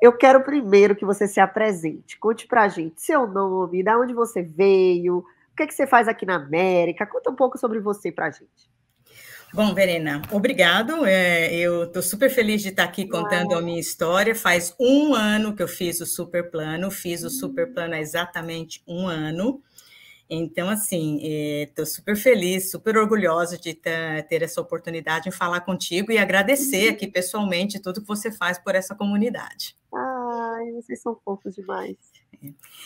Eu quero primeiro que você se apresente. Conte pra gente seu nome, da onde você veio, o que, é que você faz aqui na América. Conta um pouco sobre você pra gente. Bom, Verena, obrigado. É, eu estou super feliz de estar tá aqui contando a minha história. Faz um ano que eu fiz o Super Plano, fiz o hum. Super Plano há exatamente um ano. Então, assim, estou é, super feliz, super orgulhosa de ter essa oportunidade de falar contigo e agradecer uhum. aqui pessoalmente tudo que você faz por essa comunidade. Ai, vocês são poucos demais.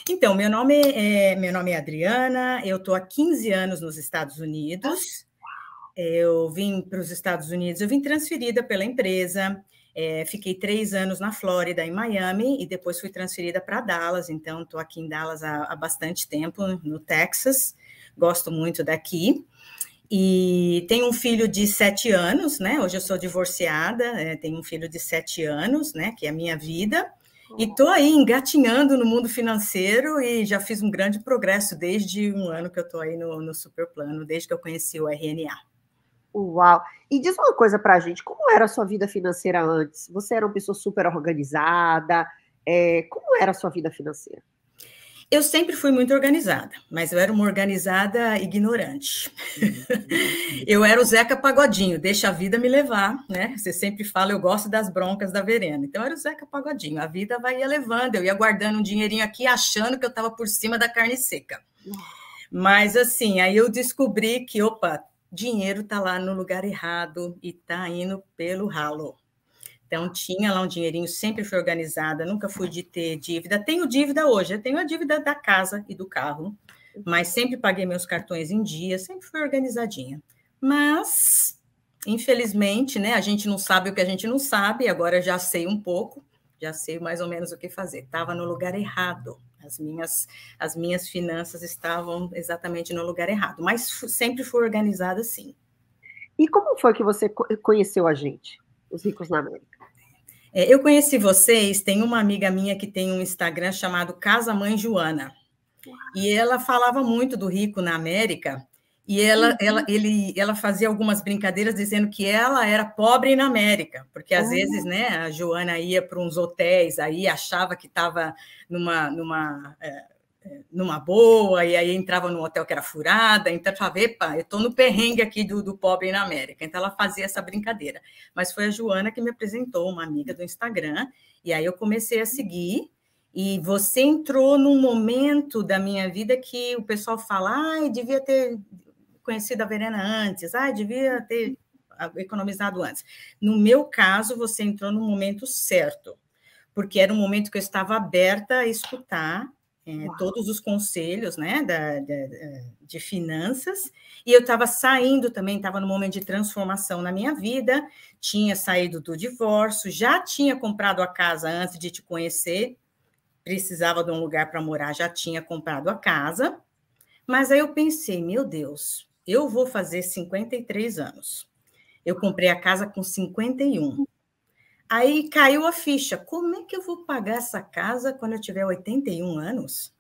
Então, meu nome é, meu nome é Adriana, eu estou há 15 anos nos Estados Unidos. Ah, eu vim para os Estados Unidos, eu vim transferida pela empresa. É, fiquei três anos na Flórida, em Miami, e depois fui transferida para Dallas. Então, estou aqui em Dallas há, há bastante tempo, no Texas. Gosto muito daqui. E tenho um filho de sete anos, né? Hoje eu sou divorciada, é, tenho um filho de sete anos, né? Que é a minha vida. E estou aí engatinhando no mundo financeiro e já fiz um grande progresso desde um ano que eu estou aí no, no Superplano, desde que eu conheci o RNA. Uau! E diz uma coisa pra gente, como era a sua vida financeira antes? Você era uma pessoa super organizada? É, como era a sua vida financeira? Eu sempre fui muito organizada, mas eu era uma organizada ignorante. Uhum. eu era o Zeca Pagodinho, deixa a vida me levar, né? Você sempre fala, eu gosto das broncas da Verena. Então, eu era o Zeca Pagodinho, a vida vai ia levando, eu ia guardando um dinheirinho aqui, achando que eu estava por cima da carne seca. Mas, assim, aí eu descobri que, opa, dinheiro está lá no lugar errado e está indo pelo ralo. Então, tinha lá um dinheirinho, sempre foi organizada, nunca fui de ter dívida. Tenho dívida hoje, eu tenho a dívida da casa e do carro, mas sempre paguei meus cartões em dia, sempre foi organizadinha. Mas, infelizmente, né, a gente não sabe o que a gente não sabe, agora já sei um pouco, já sei mais ou menos o que fazer. Estava no lugar errado. As minhas, as minhas finanças estavam exatamente no lugar errado, mas sempre fui organizada assim. E como foi que você conheceu a gente, os ricos na América? É, eu conheci vocês, tem uma amiga minha que tem um Instagram chamado Casa Mãe Joana. E ela falava muito do rico na América, e ela, uhum. ela, ele, ela fazia algumas brincadeiras dizendo que ela era pobre na América, porque às vezes né, a Joana ia para uns hotéis aí, achava que estava numa, numa, é, é, numa boa, e aí entrava num hotel que era furada, então falava, epa, eu estou no perrengue aqui do, do pobre na América. Então ela fazia essa brincadeira. Mas foi a Joana que me apresentou, uma amiga do Instagram, e aí eu comecei a seguir, e você entrou num momento da minha vida que o pessoal fala, ai, ah, devia ter conhecido a Verena antes, ah, devia ter economizado antes. No meu caso, você entrou no momento certo, porque era um momento que eu estava aberta a escutar é, todos os conselhos né, da, da de finanças, e eu estava saindo também, estava no momento de transformação na minha vida, tinha saído do divórcio, já tinha comprado a casa antes de te conhecer, precisava de um lugar para morar, já tinha comprado a casa, mas aí eu pensei, meu Deus, eu vou fazer 53 anos. Eu comprei a casa com 51. Uhum. Aí caiu a ficha. Como é que eu vou pagar essa casa quando eu tiver 81 anos?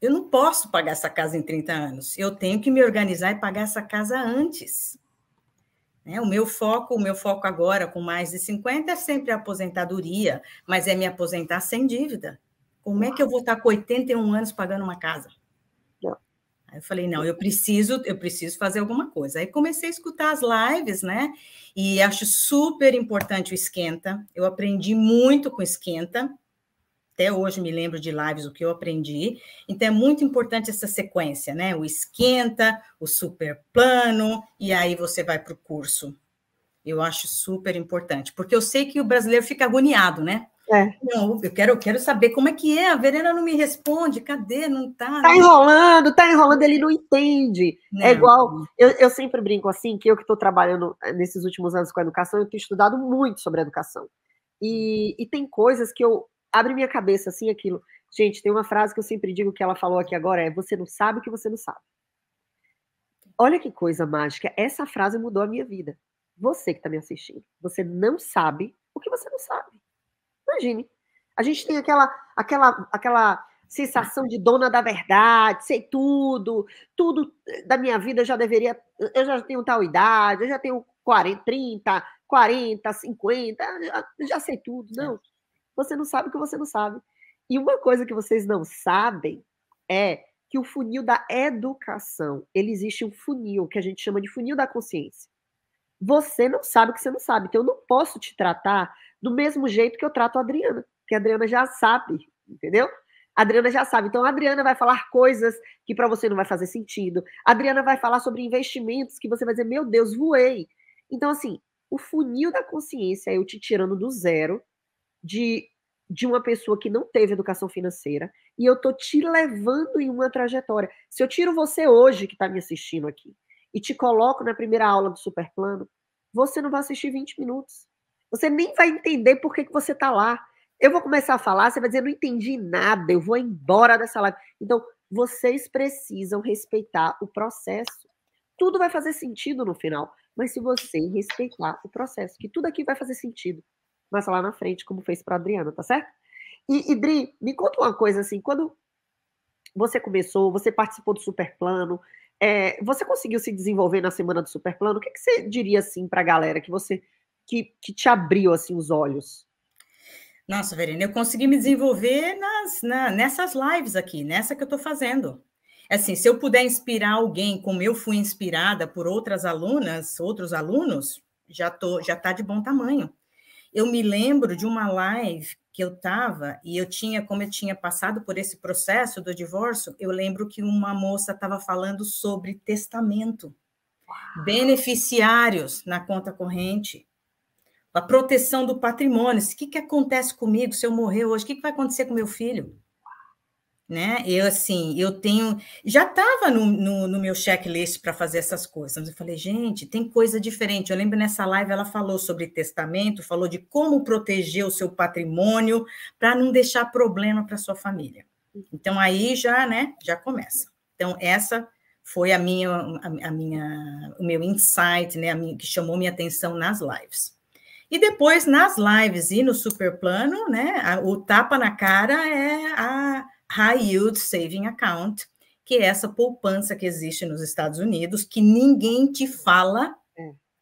Eu não posso pagar essa casa em 30 anos. Eu tenho que me organizar e pagar essa casa antes. Né, o meu foco, o meu foco agora com mais de 50 é sempre a aposentadoria, mas é me aposentar sem dívida. Como é que eu vou estar com 81 anos pagando uma casa? Eu falei, não, eu preciso, eu preciso fazer alguma coisa. Aí comecei a escutar as lives, né? E acho super importante o esquenta. Eu aprendi muito com esquenta. Até hoje me lembro de lives o que eu aprendi. Então é muito importante essa sequência, né? O esquenta, o super plano e aí você vai para o curso. Eu acho super importante, porque eu sei que o brasileiro fica agoniado, né? É. Não, eu quero, eu quero saber como é que é. A Verena não me responde, cadê? Não tá. Tá né? enrolando, tá enrolando, ele não entende. É não. É igual. Eu, eu sempre brinco assim, que eu que estou trabalhando eh, nesses últimos anos com a educação, eu tenho estudado muito sobre a educação. E, e tem coisas que eu abre minha cabeça assim, aquilo. Gente, tem uma frase que eu sempre digo que ela falou aqui agora: é você não sabe o que você não sabe. Olha que coisa mágica. Essa frase mudou a minha vida. Você que está me assistindo, você não sabe o que você não sabe imagine. A gente tem aquela, aquela, aquela sensação de dona da verdade, sei tudo, tudo da minha vida já deveria. Eu já tenho tal idade, eu já tenho 40, 30, 40, 50, já sei tudo. Não. Você não sabe o que você não sabe. E uma coisa que vocês não sabem é que o funil da educação, ele existe um funil que a gente chama de funil da consciência. Você não sabe o que você não sabe, então eu não posso te tratar do mesmo jeito que eu trato a Adriana, que a Adriana já sabe, entendeu? A Adriana já sabe. Então, a Adriana vai falar coisas que para você não vai fazer sentido. A Adriana vai falar sobre investimentos que você vai dizer, meu Deus, voei. Então, assim, o funil da consciência é eu te tirando do zero de, de uma pessoa que não teve educação financeira e eu tô te levando em uma trajetória. Se eu tiro você hoje que está me assistindo aqui e te coloco na primeira aula do Superplano, você não vai assistir 20 minutos. Você nem vai entender por que, que você está lá. Eu vou começar a falar, você vai dizer, não entendi nada, eu vou embora dessa live. Então, vocês precisam respeitar o processo. Tudo vai fazer sentido no final, mas se você respeitar o processo, que tudo aqui vai fazer sentido. Mas lá na frente, como fez para Adriana, tá certo? E, Idri, me conta uma coisa assim, quando você começou, você participou do Superplano, é, você conseguiu se desenvolver na semana do Superplano? O que, que você diria assim para a galera que você que, que te abriu assim os olhos? Nossa, Verena, eu consegui me desenvolver nas, na, nessas lives aqui, nessa que eu estou fazendo. Assim, se eu puder inspirar alguém como eu fui inspirada por outras alunas, outros alunos, já tô, já está de bom tamanho. Eu me lembro de uma live que eu estava e eu tinha, como eu tinha passado por esse processo do divórcio, eu lembro que uma moça estava falando sobre testamento, beneficiários na conta corrente a proteção do patrimônio. O que, que acontece comigo se eu morrer hoje? O que, que vai acontecer com meu filho? Né? Eu, assim, eu tenho. Já estava no, no, no, meu checklist para fazer essas coisas. Eu falei, gente, tem coisa diferente. Eu lembro nessa live ela falou sobre testamento, falou de como proteger o seu patrimônio para não deixar problema para sua família. Então, aí já, né, já começa. Então, essa foi a minha, a, a minha, o meu insight, né, a minha, que chamou minha atenção nas lives. E depois, nas lives e no superplano, né, o tapa na cara é a High Yield Saving Account, que é essa poupança que existe nos Estados Unidos, que ninguém te fala.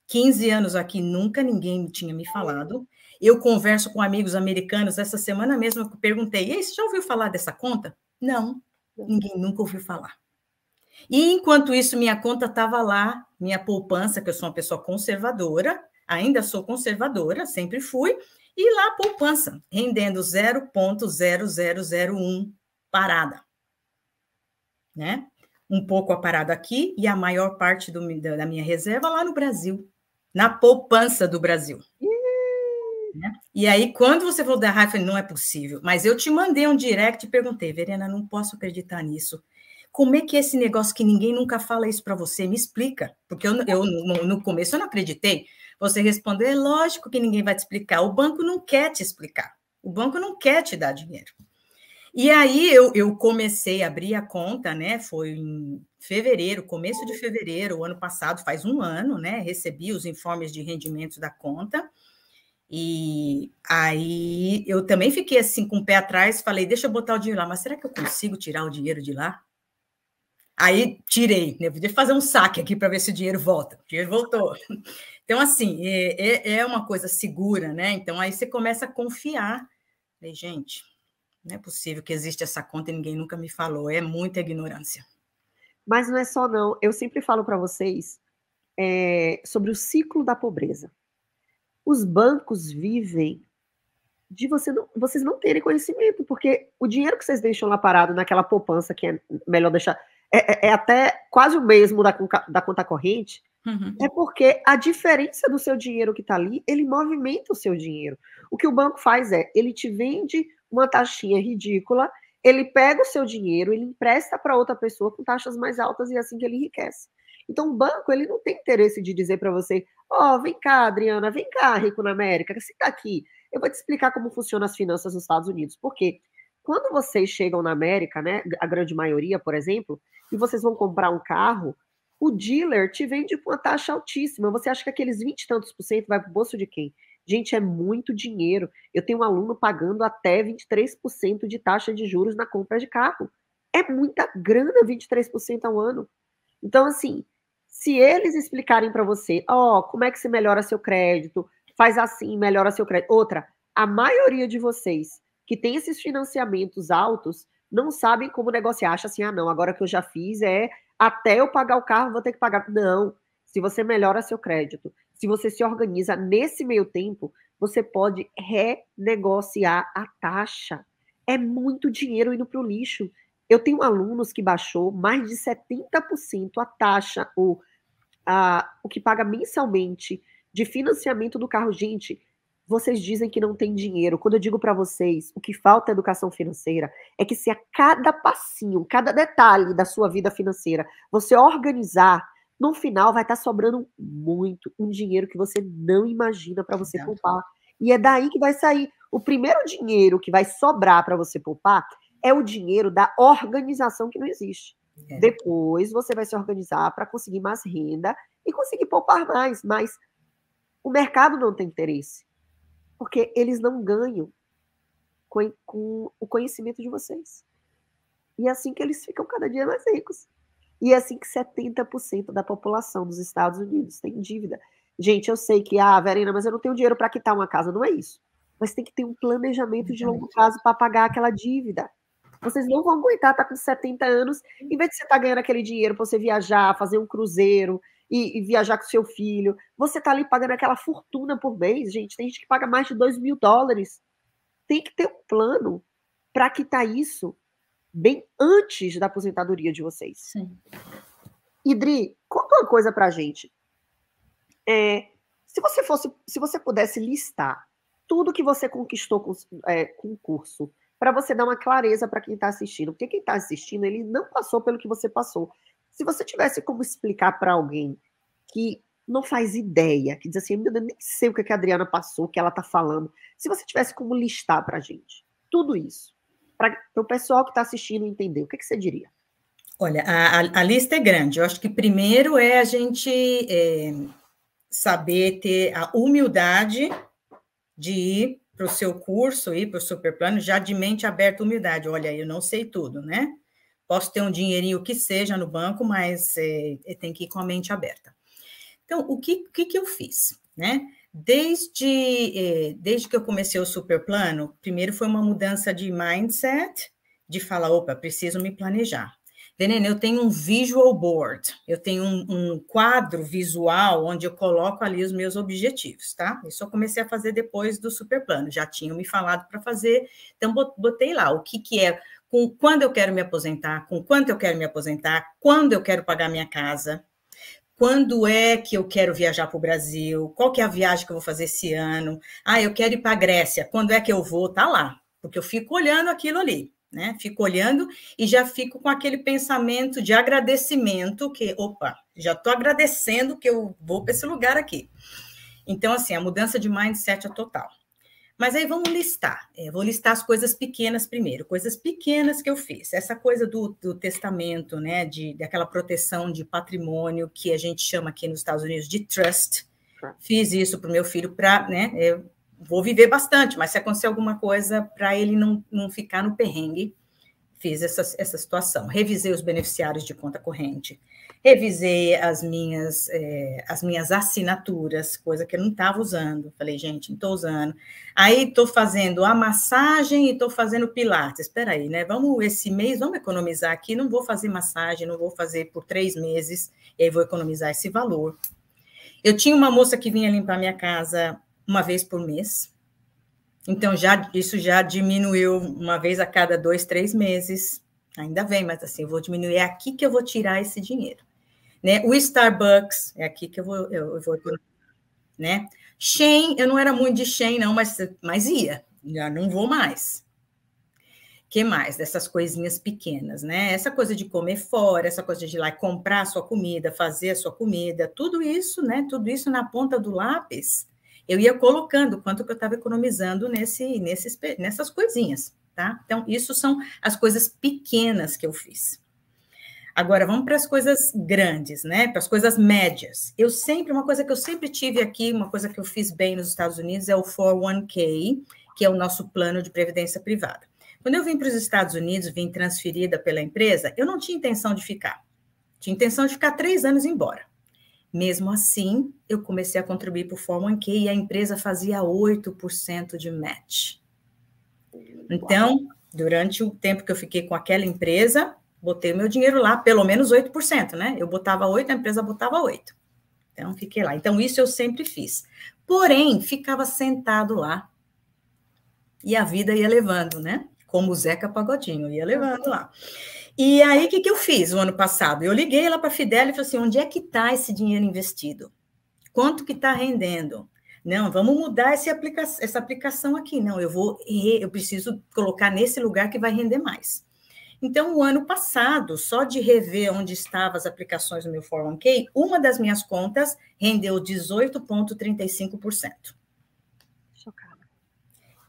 15 é. anos aqui, nunca ninguém tinha me falado. Eu converso com amigos americanos essa semana mesmo, eu perguntei, Ei, você já ouviu falar dessa conta? Não, ninguém nunca ouviu falar. E enquanto isso, minha conta estava lá, minha poupança, que eu sou uma pessoa conservadora, Ainda sou conservadora, sempre fui, e lá a poupança, rendendo 0,0001 parada. Né? Um pouco a parada aqui e a maior parte do, da minha reserva lá no Brasil, na poupança do Brasil. Né? E aí, quando você falou da raiva, eu falei, não é possível. Mas eu te mandei um direct e perguntei, Verena, não posso acreditar nisso. Como é que é esse negócio que ninguém nunca fala isso para você? Me explica. Porque eu, eu no, no começo eu não acreditei. Você responder, é lógico que ninguém vai te explicar. O banco não quer te explicar. O banco não quer te dar dinheiro. E aí eu, eu comecei a abrir a conta, né? Foi em fevereiro, começo de fevereiro, o ano passado, faz um ano, né? Recebi os informes de rendimento da conta. E aí eu também fiquei assim com o pé atrás, falei, deixa eu botar o dinheiro lá, mas será que eu consigo tirar o dinheiro de lá? Aí tirei, né? podia fazer um saque aqui para ver se o dinheiro volta. O dinheiro voltou. Então, assim, é, é, é uma coisa segura, né? Então, aí você começa a confiar. Falei, gente, não é possível que existe essa conta e ninguém nunca me falou. É muita ignorância. Mas não é só, não. Eu sempre falo para vocês é, sobre o ciclo da pobreza. Os bancos vivem de você não, vocês não terem conhecimento, porque o dinheiro que vocês deixam lá parado naquela poupança, que é melhor deixar, é, é, é até quase o mesmo da, da conta corrente, Uhum. É porque a diferença do seu dinheiro que está ali, ele movimenta o seu dinheiro. O que o banco faz é, ele te vende uma taxinha ridícula, ele pega o seu dinheiro, ele empresta para outra pessoa com taxas mais altas e é assim que ele enriquece. Então, o banco ele não tem interesse de dizer para você: Ó, oh, vem cá, Adriana, vem cá, Rico na América, senta aqui. Eu vou te explicar como funcionam as finanças nos Estados Unidos. Porque quando vocês chegam na América, né, a grande maioria, por exemplo, e vocês vão comprar um carro, o dealer te vende com uma taxa altíssima. Você acha que aqueles 20 e tantos por cento vai para o bolso de quem? Gente, é muito dinheiro. Eu tenho um aluno pagando até 23% de taxa de juros na compra de carro. É muita grana 23% ao ano. Então, assim, se eles explicarem para você, ó, oh, como é que se melhora seu crédito, faz assim, melhora seu crédito. Outra, a maioria de vocês que tem esses financiamentos altos não sabem como negociar. Acha assim, ah, não, agora que eu já fiz é até eu pagar o carro, vou ter que pagar. Não. Se você melhora seu crédito, se você se organiza nesse meio tempo, você pode renegociar a taxa. É muito dinheiro indo para o lixo. Eu tenho alunos que baixou mais de 70% a taxa, ou a, o que paga mensalmente de financiamento do carro. Gente, vocês dizem que não tem dinheiro. Quando eu digo para vocês, o que falta é educação financeira, é que se a cada passinho, cada detalhe da sua vida financeira, você organizar, no final vai estar tá sobrando muito, um dinheiro que você não imagina para você Exato. poupar. E é daí que vai sair. O primeiro dinheiro que vai sobrar para você poupar é o dinheiro da organização que não existe. É. Depois você vai se organizar para conseguir mais renda e conseguir poupar mais, mas o mercado não tem interesse. Porque eles não ganham com, com o conhecimento de vocês. E é assim que eles ficam cada dia mais ricos. E é assim que 70% da população dos Estados Unidos tem dívida. Gente, eu sei que, ah, Verena, mas eu não tenho dinheiro para quitar uma casa. Não é isso. Mas tem que ter um planejamento de longo prazo para pagar aquela dívida. Vocês não vão aguentar estar tá com 70 anos, em vez de você estar tá ganhando aquele dinheiro para você viajar, fazer um cruzeiro, e, e viajar com seu filho. Você está ali pagando aquela fortuna por mês, gente. Tem gente que paga mais de 2 mil dólares. Tem que ter um plano para quitar tá isso bem antes da aposentadoria de vocês. Sim. Idri, conta uma coisa para a gente. É, se você fosse, se você pudesse listar tudo que você conquistou com, é, com o curso, para você dar uma clareza para quem está assistindo, porque quem está assistindo ele não passou pelo que você passou. Se você tivesse como explicar para alguém que não faz ideia, que diz assim, meu Deus, nem sei o que é a Adriana passou, o que ela está falando. Se você tivesse como listar para a gente tudo isso, para o pessoal que está assistindo entender, o que, é que você diria? Olha, a, a, lista é grande. Eu acho que primeiro é a gente é, saber ter a humildade de ir para o seu curso, ir para o superplano, já de mente aberta, humildade. Olha, eu não sei tudo, né? Posso ter um dinheirinho que seja no banco, mas é, é, tem que ir com a mente aberta. Então, o que, que, que eu fiz? Né? Desde, é, desde que eu comecei o superplano, primeiro foi uma mudança de mindset, de falar, opa, preciso me planejar. Veneno, eu tenho um visual board, eu tenho um, um, quadro visual onde eu coloco ali os meus objetivos, tá? Isso eu comecei a fazer depois do superplano, já tinham me falado para fazer, então botei lá o que, que é, com quando eu quero me aposentar, com quanto eu quero me aposentar, quando eu quero pagar minha casa, quando é que eu quero viajar para o Brasil, qual que é a viagem que eu vou fazer esse ano, ah, eu quero ir para a Grécia, quando é que eu vou, tá lá, porque eu fico olhando aquilo ali, né? Fico olhando e já fico com aquele pensamento de agradecimento que, opa, já estou agradecendo que eu vou para esse lugar aqui. Então, assim, a mudança de mindset é total. Mas aí vamos listar. É, vou listar as coisas pequenas primeiro, coisas pequenas que eu fiz. Essa coisa do, do testamento, né? De, daquela proteção de patrimônio que a gente chama aqui nos Estados Unidos de trust. Fiz isso para o meu filho para, né? Eu vou viver bastante, mas se acontecer alguma coisa para ele não, não ficar no perrengue, fiz essa, essa situação. Revisei os beneficiários de conta corrente revisei as minhas, é, as minhas assinaturas, coisa que eu não estava usando. Falei, gente, não estou usando. Aí estou fazendo a massagem e estou fazendo pilates. Espera aí, né? Vamos, esse mês, vamos economizar aqui. Não vou fazer massagem, não vou fazer por três meses. E aí vou economizar esse valor. Eu tinha uma moça que vinha limpar minha casa uma vez por mês. Então, já isso já diminuiu uma vez a cada dois, três meses. Ainda bem, mas assim, eu vou diminuir. É aqui que eu vou tirar esse dinheiro né? O Starbucks, é aqui que eu vou, eu, eu vou né? Shein, eu não era muito de Shein, não, mas, mas ia, já não vou mais. que mais dessas coisinhas pequenas, né? Essa coisa de comer fora, essa coisa de ir lá comprar a sua comida, fazer a sua comida, tudo isso, né? Tudo isso na ponta do lápis, eu ia colocando quanto que eu estava economizando nesse, nesses, nessas coisinhas, tá? Então, isso são as coisas pequenas que eu fiz. Agora, vamos para as coisas grandes, né? Para as coisas médias. Eu sempre, uma coisa que eu sempre tive aqui, uma coisa que eu fiz bem nos Estados Unidos é o 401k, que é o nosso plano de previdência privada. Quando eu vim para os Estados Unidos, vim transferida pela empresa, eu não tinha intenção de ficar. Tinha intenção de ficar três anos embora. Mesmo assim, eu comecei a contribuir para o 401k e a empresa fazia 8% de match. Então, durante o tempo que eu fiquei com aquela empresa, botei o meu dinheiro lá, pelo menos 8%, né? Eu botava 8%, a empresa botava 8%. Então, fiquei lá. Então, isso eu sempre fiz. Porém, ficava sentado lá e a vida ia levando, né? Como o Zeca Pagodinho, ia levando lá. E aí, o que, que eu fiz o ano passado? Eu liguei lá para a Fidel e falei assim, onde é que está esse dinheiro investido? Quanto que está rendendo? Não, vamos mudar aplica essa aplicação aqui. Não, eu vou, eu preciso colocar nesse lugar que vai render mais. Então, o ano passado, só de rever onde estavam as aplicações do meu 401k, uma das minhas contas rendeu 18,35%. Chocada.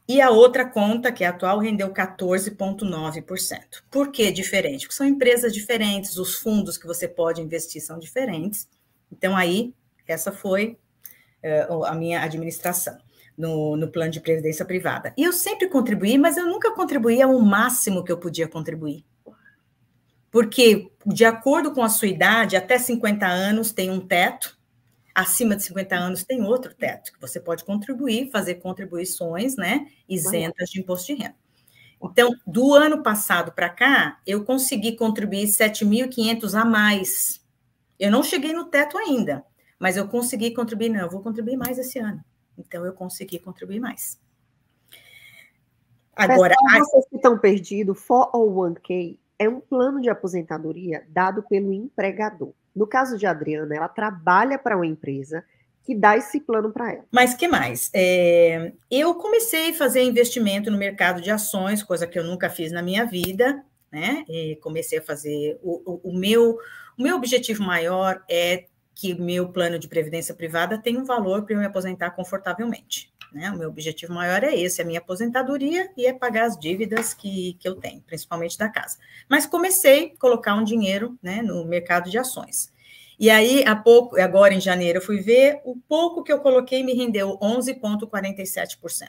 E a outra conta, que é atual, rendeu 14,9%. Por que diferente? Porque são empresas diferentes, os fundos que você pode investir são diferentes. Então, aí, essa foi uh, a minha administração no, no plano de previdência privada. E eu sempre contribuí, mas eu nunca contribuí ao máximo que eu podia contribuir. Porque, de acordo com a sua idade, até 50 anos tem um teto, acima de 50 anos tem outro teto, que você pode contribuir, fazer contribuições né, isentas de imposto de renda. Então, do ano passado para cá, eu consegui contribuir 7.500 a mais. Eu não cheguei no teto ainda, mas eu consegui contribuir. Não, eu vou contribuir mais esse ano. Então eu consegui contribuir mais. Agora, Pessoal, vocês que estão perdidos, 401k é um plano de aposentadoria dado pelo empregador. No caso de Adriana, ela trabalha para uma empresa que dá esse plano para ela. Mas que mais? É, eu comecei a fazer investimento no mercado de ações, coisa que eu nunca fiz na minha vida, né? E comecei a fazer o, o, o meu o meu objetivo maior é que meu plano de previdência privada tem um valor para eu me aposentar confortavelmente. Né? O meu objetivo maior é esse, é a minha aposentadoria e é pagar as dívidas que, que eu tenho, principalmente da casa. Mas comecei a colocar um dinheiro né, no mercado de ações. E aí, há pouco, agora em janeiro, eu fui ver, o pouco que eu coloquei me rendeu 11,47%.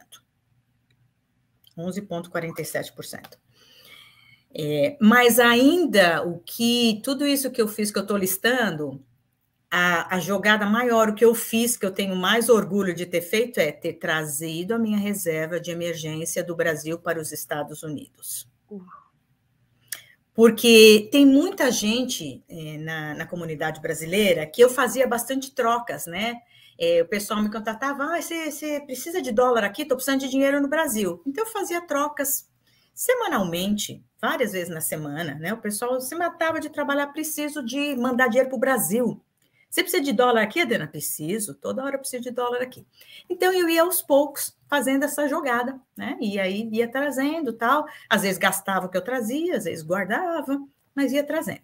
11,47%. É, mas ainda o que tudo isso que eu fiz que eu estou listando a, a, jogada maior, o que eu fiz, que eu tenho mais orgulho de ter feito, é ter trazido a minha reserva de emergência do Brasil para os Estados Unidos. Porque tem muita gente é, na, na, comunidade brasileira que eu fazia bastante trocas, né? É, o pessoal me contatava, ah, você, você precisa de dólar aqui, estou precisando de dinheiro no Brasil. Então eu fazia trocas semanalmente, várias vezes na semana, né? O pessoal se matava de trabalhar, preciso de mandar dinheiro para o Brasil. Você precisa de dólar aqui, Adena? Preciso, toda hora eu preciso de dólar aqui. Então eu ia aos poucos fazendo essa jogada, né? E aí ia trazendo tal. Às vezes gastava o que eu trazia, às vezes guardava, mas ia trazendo.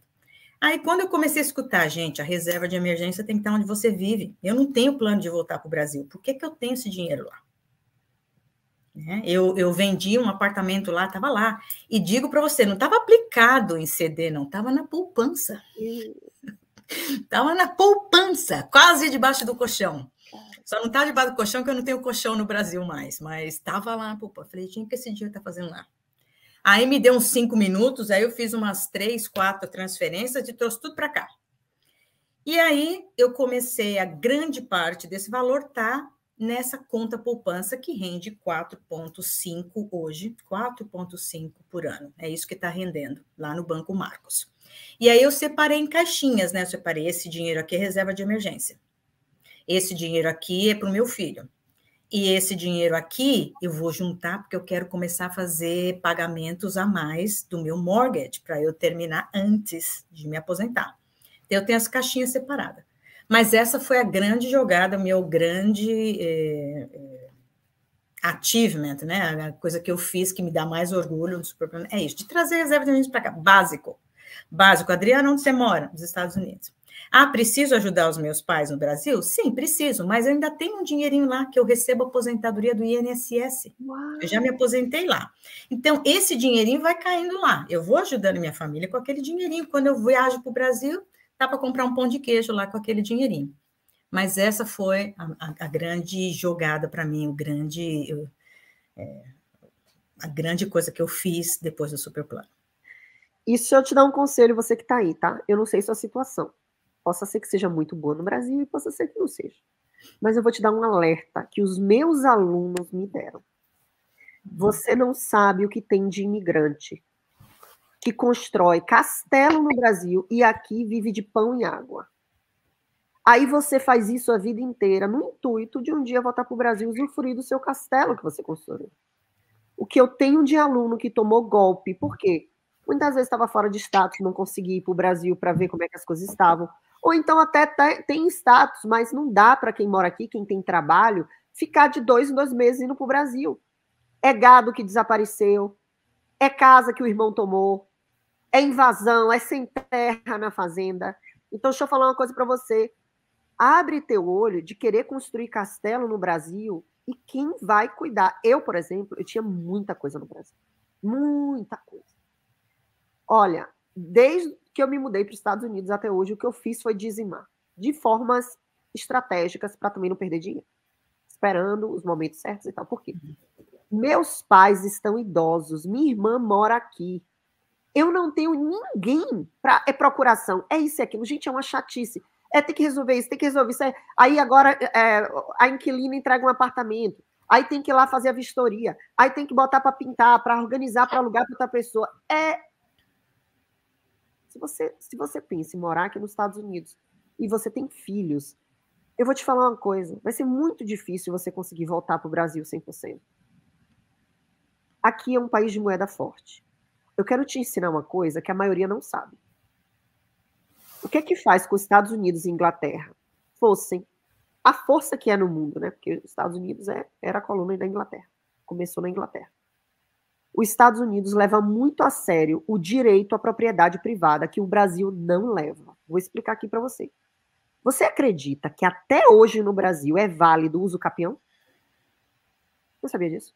Aí quando eu comecei a escutar, gente, a reserva de emergência tem que estar onde você vive. Eu não tenho plano de voltar para o Brasil. Por que, que eu tenho esse dinheiro lá? Né? Eu, eu vendi um apartamento lá, estava lá. E digo para você, não estava aplicado em CD, não, estava na poupança. Estava então, é na poupança, quase debaixo do colchão. Só não está debaixo do colchão, que eu não tenho colchão no Brasil mais, mas estava lá na poupança. Falei, gente, o que esse dinheiro está fazendo lá? Aí me deu uns cinco minutos, aí eu fiz umas três, quatro transferências e trouxe tudo para cá. E aí eu comecei, a grande parte desse valor tá nessa conta poupança que rende 4,5 hoje, 4,5 por ano. É isso que está rendendo lá no Banco Marcos. E aí eu separei em caixinhas, né? Eu separei esse dinheiro aqui é reserva de emergência. Esse dinheiro aqui é para o meu filho. E esse dinheiro aqui eu vou juntar porque eu quero começar a fazer pagamentos a mais do meu mortgage para eu terminar antes de me aposentar. Então, eu tenho as caixinhas separadas. Mas essa foi a grande jogada, meu grande eh, eh achievement, né? A coisa que eu fiz que me dá mais orgulho do Superplano é isso, de trazer reserva de emergência para cá, básico. Básico, Adriana, onde você mora? Nos Estados Unidos. Ah, preciso ajudar os meus pais no Brasil? Sim, preciso, mas eu ainda tenho um dinheirinho lá que eu recebo aposentadoria do INSS. Uau. Eu já me aposentei lá. Então, esse dinheirinho vai caindo lá. Eu vou ajudando minha família com aquele dinheirinho. Quando eu viajo para o Brasil, dá para comprar um pão de queijo lá com aquele dinheirinho. Mas essa foi a, a grande jogada para mim, o grande, eu, é, a grande coisa que eu fiz depois do Superplano. Isso se eu te dar um conselho, você que está aí, tá? Eu não sei sua situação. Possa ser que seja muito boa no Brasil e possa ser que não seja. Mas eu vou te dar um alerta que os meus alunos me deram. Você não sabe o que tem de imigrante que constrói castelo no Brasil e aqui vive de pão e água. Aí você faz isso a vida inteira no intuito de um dia voltar para o Brasil e usufruir do seu castelo que você construiu. O que eu tenho de aluno que tomou golpe, por quê? Muitas vezes estava fora de status, não conseguia ir para o Brasil para ver como é que as coisas estavam. Ou então até tá, tem status, mas não dá para quem mora aqui, quem tem trabalho, ficar de dois em dois meses indo para o Brasil. É gado que desapareceu, é casa que o irmão tomou, é invasão, é sem terra na fazenda. Então, deixa eu falar uma coisa para você. Abre teu olho de querer construir castelo no Brasil e quem vai cuidar. Eu, por exemplo, eu tinha muita coisa no Brasil. Muita coisa. Olha, desde que eu me mudei para os Estados Unidos até hoje, o que eu fiz foi dizimar de formas estratégicas para também não perder dinheiro, esperando os momentos certos e tal. Por quê? Meus pais estão idosos, minha irmã mora aqui. Eu não tenho ninguém para. É procuração, é isso e aquilo. Gente, é uma chatice. É ter que resolver isso, tem que resolver isso. É, aí agora é, a inquilina entrega um apartamento. Aí tem que ir lá fazer a vistoria. Aí tem que botar para pintar, para organizar, para alugar para outra pessoa. É se você, se você pensa em morar aqui nos Estados Unidos e você tem filhos, eu vou te falar uma coisa: vai ser muito difícil você conseguir voltar para o Brasil 100%. Aqui é um país de moeda forte. Eu quero te ensinar uma coisa que a maioria não sabe. O que é que faz com os Estados Unidos e Inglaterra fossem a força que é no mundo, né? Porque os Estados Unidos é, era a colônia da Inglaterra, começou na Inglaterra os Estados Unidos leva muito a sério o direito à propriedade privada que o Brasil não leva. Vou explicar aqui para você. Você acredita que até hoje no Brasil é válido o uso capião? Você sabia disso?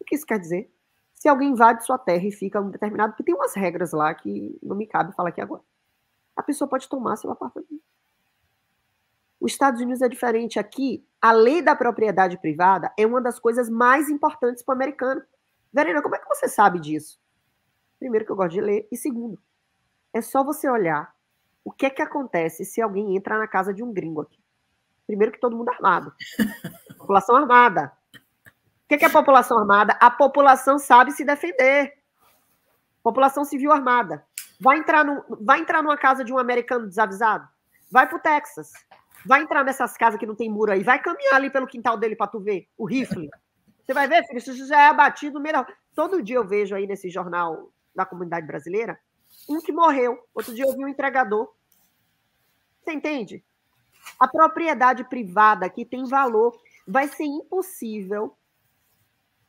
O que isso quer dizer? Se alguém invade sua terra e fica um determinado, porque tem umas regras lá que não me cabe falar aqui agora. A pessoa pode tomar seu apartamento. Os Estados Unidos é diferente aqui. A lei da propriedade privada é uma das coisas mais importantes para o americano. Verena, como é que você sabe disso? Primeiro, que eu gosto de ler, e segundo, é só você olhar o que é que acontece se alguém entrar na casa de um gringo aqui. Primeiro, que todo mundo armado população armada. O que é, que é a população armada? A população sabe se defender. População civil armada. Vai entrar, no, vai entrar numa casa de um americano desavisado? Vai pro Texas. Vai entrar nessas casas que não tem muro aí. Vai caminhar ali pelo quintal dele para tu ver o rifle. Você vai ver, filho, isso já é abatido. Melhor. Todo dia eu vejo aí nesse jornal da comunidade brasileira um que morreu. Outro dia eu vi um entregador. Você entende? A propriedade privada aqui tem valor. Vai ser impossível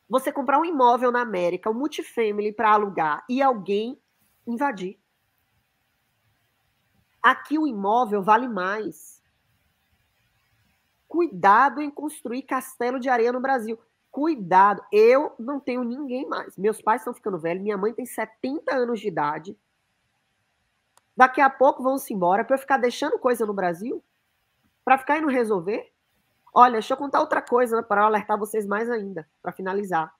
você comprar um imóvel na América, um multifamily para alugar e alguém invadir. Aqui o imóvel vale mais. Cuidado em construir castelo de areia no Brasil cuidado. Eu não tenho ninguém mais. Meus pais estão ficando velhos, minha mãe tem 70 anos de idade. Daqui a pouco vão-se embora para eu ficar deixando coisa no Brasil? Para ficar indo resolver? Olha, deixa eu contar outra coisa né, para alertar vocês mais ainda, para finalizar.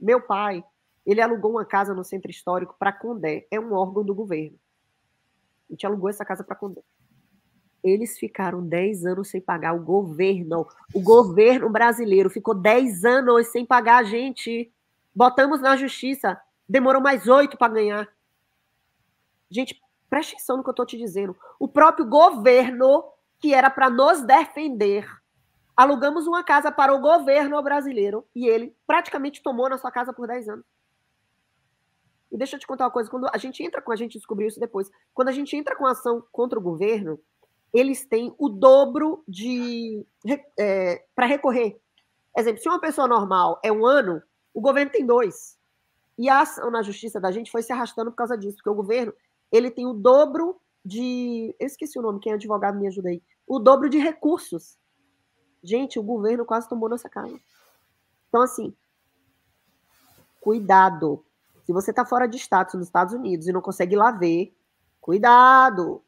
Meu pai, ele alugou uma casa no centro histórico para Condé, é um órgão do governo. A gente alugou essa casa para Condé. Eles ficaram 10 anos sem pagar o governo. O governo brasileiro ficou 10 anos sem pagar a gente. Botamos na justiça. Demorou mais oito para ganhar. Gente, preste atenção no que eu estou te dizendo. O próprio governo, que era para nos defender, alugamos uma casa para o governo brasileiro e ele praticamente tomou nossa casa por 10 anos. E deixa eu te contar uma coisa, quando a gente entra com a gente descobriu isso depois. Quando a gente entra com ação contra o governo, eles têm o dobro de é, para recorrer. Exemplo, se uma pessoa normal é um ano, o governo tem dois. E a ação na justiça da gente foi se arrastando por causa disso, porque o governo ele tem o dobro de. Eu esqueci o nome, quem é advogado me ajuda aí. O dobro de recursos. Gente, o governo quase tomou nossa casa. Então, assim, cuidado. Se você está fora de status nos Estados Unidos e não consegue ir lá ver, cuidado.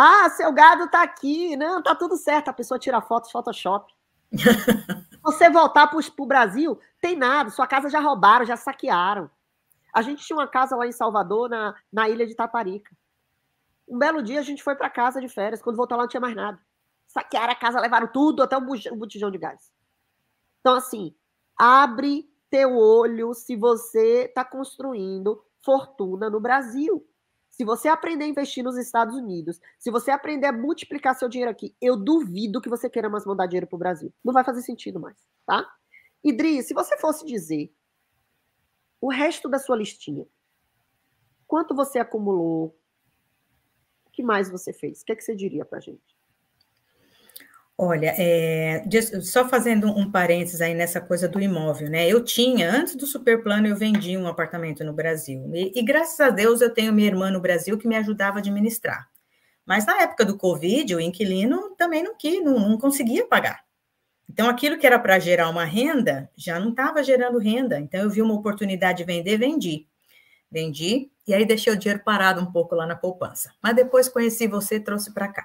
Ah, seu gado está aqui. Não, tá tudo certo. A pessoa tira fotos, Photoshop. Você voltar para o Brasil, tem nada. Sua casa já roubaram, já saquearam. A gente tinha uma casa lá em Salvador, na, na ilha de Taparica. Um belo dia a gente foi para casa de férias. Quando voltou lá, não tinha mais nada. Saquearam a casa, levaram tudo, até o botijão de gás. Então, assim, abre teu olho se você está construindo fortuna no Brasil. Se você aprender a investir nos Estados Unidos, se você aprender a multiplicar seu dinheiro aqui, eu duvido que você queira mais mandar dinheiro para o Brasil. Não vai fazer sentido mais, tá? Idri, se você fosse dizer o resto da sua listinha, quanto você acumulou, o que mais você fez, o que, é que você diria para gente? Olha, é, só fazendo um parênteses aí nessa coisa do imóvel, né? Eu tinha, antes do superplano, eu vendi um apartamento no Brasil. E, e, graças a Deus eu tenho minha irmã no Brasil que me ajudava a administrar. Mas na época do Covid, o inquilino também não, quis, não, não conseguia pagar. Então, aquilo que era para gerar uma renda, já não estava gerando renda. Então, eu vi uma oportunidade de vender, vendi. Vendi, e aí deixei o dinheiro parado um pouco lá na poupança. Mas depois conheci você, e trouxe para cá.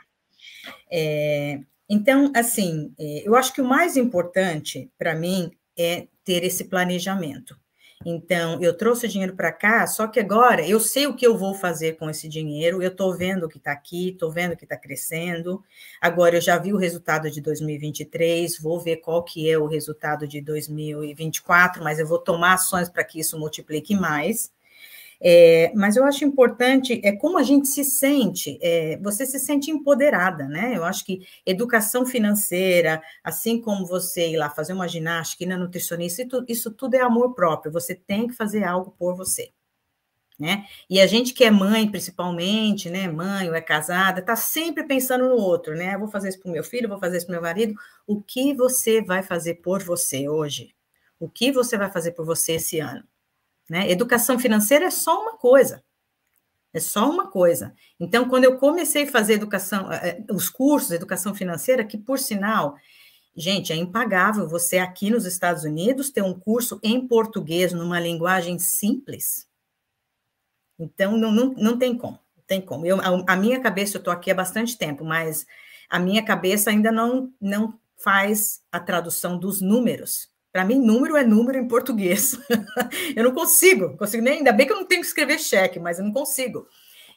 É, então, assim, é, eu acho que o mais importante para mim é ter esse planejamento. Então, eu trouxe o dinheiro para cá, só que agora eu sei o que eu vou fazer com esse dinheiro, eu estou vendo o que está aqui, estou vendo o que está crescendo. Agora eu já vi o resultado de 2023, vou ver qual que é o resultado de 2024, mas eu vou tomar ações para que isso multiplique mais. É, mas eu acho importante é como a gente se sente, é, você se sente empoderada, né? Eu acho que educação financeira, assim como você ir lá fazer uma ginástica, ir na nutricionista, isso tudo é amor próprio, você tem que fazer algo por você. Né? E a gente que é mãe, principalmente, né? Mãe ou é casada, tá sempre pensando no outro, né? Ah, vou fazer isso pro meu filho, vou fazer isso pro meu marido. O que você vai fazer por você hoje? O que você vai fazer por você esse ano? Né? Educação financeira é só uma coisa. É só uma coisa. Então, quando eu comecei a fazer educação, eh, eh, os cursos de educação financeira, que por sinal, gente, é impagável você aqui nos Estados Unidos ter um curso em português numa linguagem simples. Então, não, não, não tem como, não tem como. Eu, a, a minha cabeça, eu estou aqui há bastante tempo, mas a minha cabeça ainda não, não faz a tradução dos números para mim, número é número em português. eu não consigo, consigo nem, ainda bem que eu não tenho que escrever cheque, mas eu não consigo.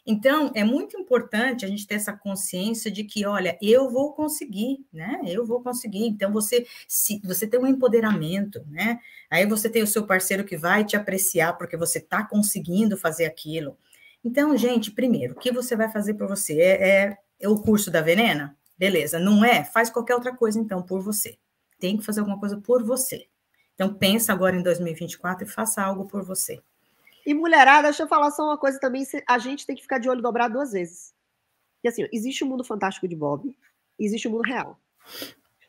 Então, é muito importante a gente ter essa consciência de que, olha, eu vou conseguir, né? Eu vou conseguir. Então, você se, você tem um empoderamento, né? Aí você tem o seu parceiro que vai te apreciar porque você está conseguindo fazer aquilo. Então, gente, primeiro, o que você vai fazer por você? É, é, é o curso da Venena? Beleza, não é? Faz qualquer outra coisa, então, por você tem que fazer alguma coisa por você. Então pensa agora em 2024 e faça algo por você. E mulherada, deixa eu falar só uma coisa também, a gente tem que ficar de olho dobrado duas vezes. Porque assim, existe o mundo fantástico de Bob, existe o mundo real.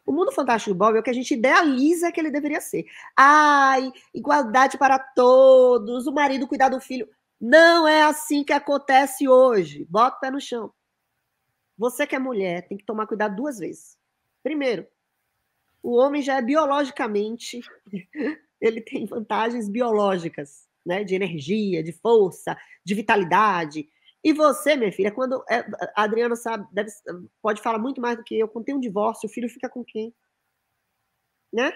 O mundo fantástico de Bob é o que a gente idealiza que ele deveria ser. Ai, igualdade para todos, o marido cuidar do filho. Não é assim que acontece hoje. Bota o pé no chão. Você que é mulher tem que tomar cuidado duas vezes. Primeiro, o homem já é biologicamente, ele tem vantagens biológicas, né? De energia, de força, de vitalidade. E você, minha filha, quando. É, a Adriana sabe, deve, pode falar muito mais do que eu. Quando tem um divórcio, o filho fica com quem? Né?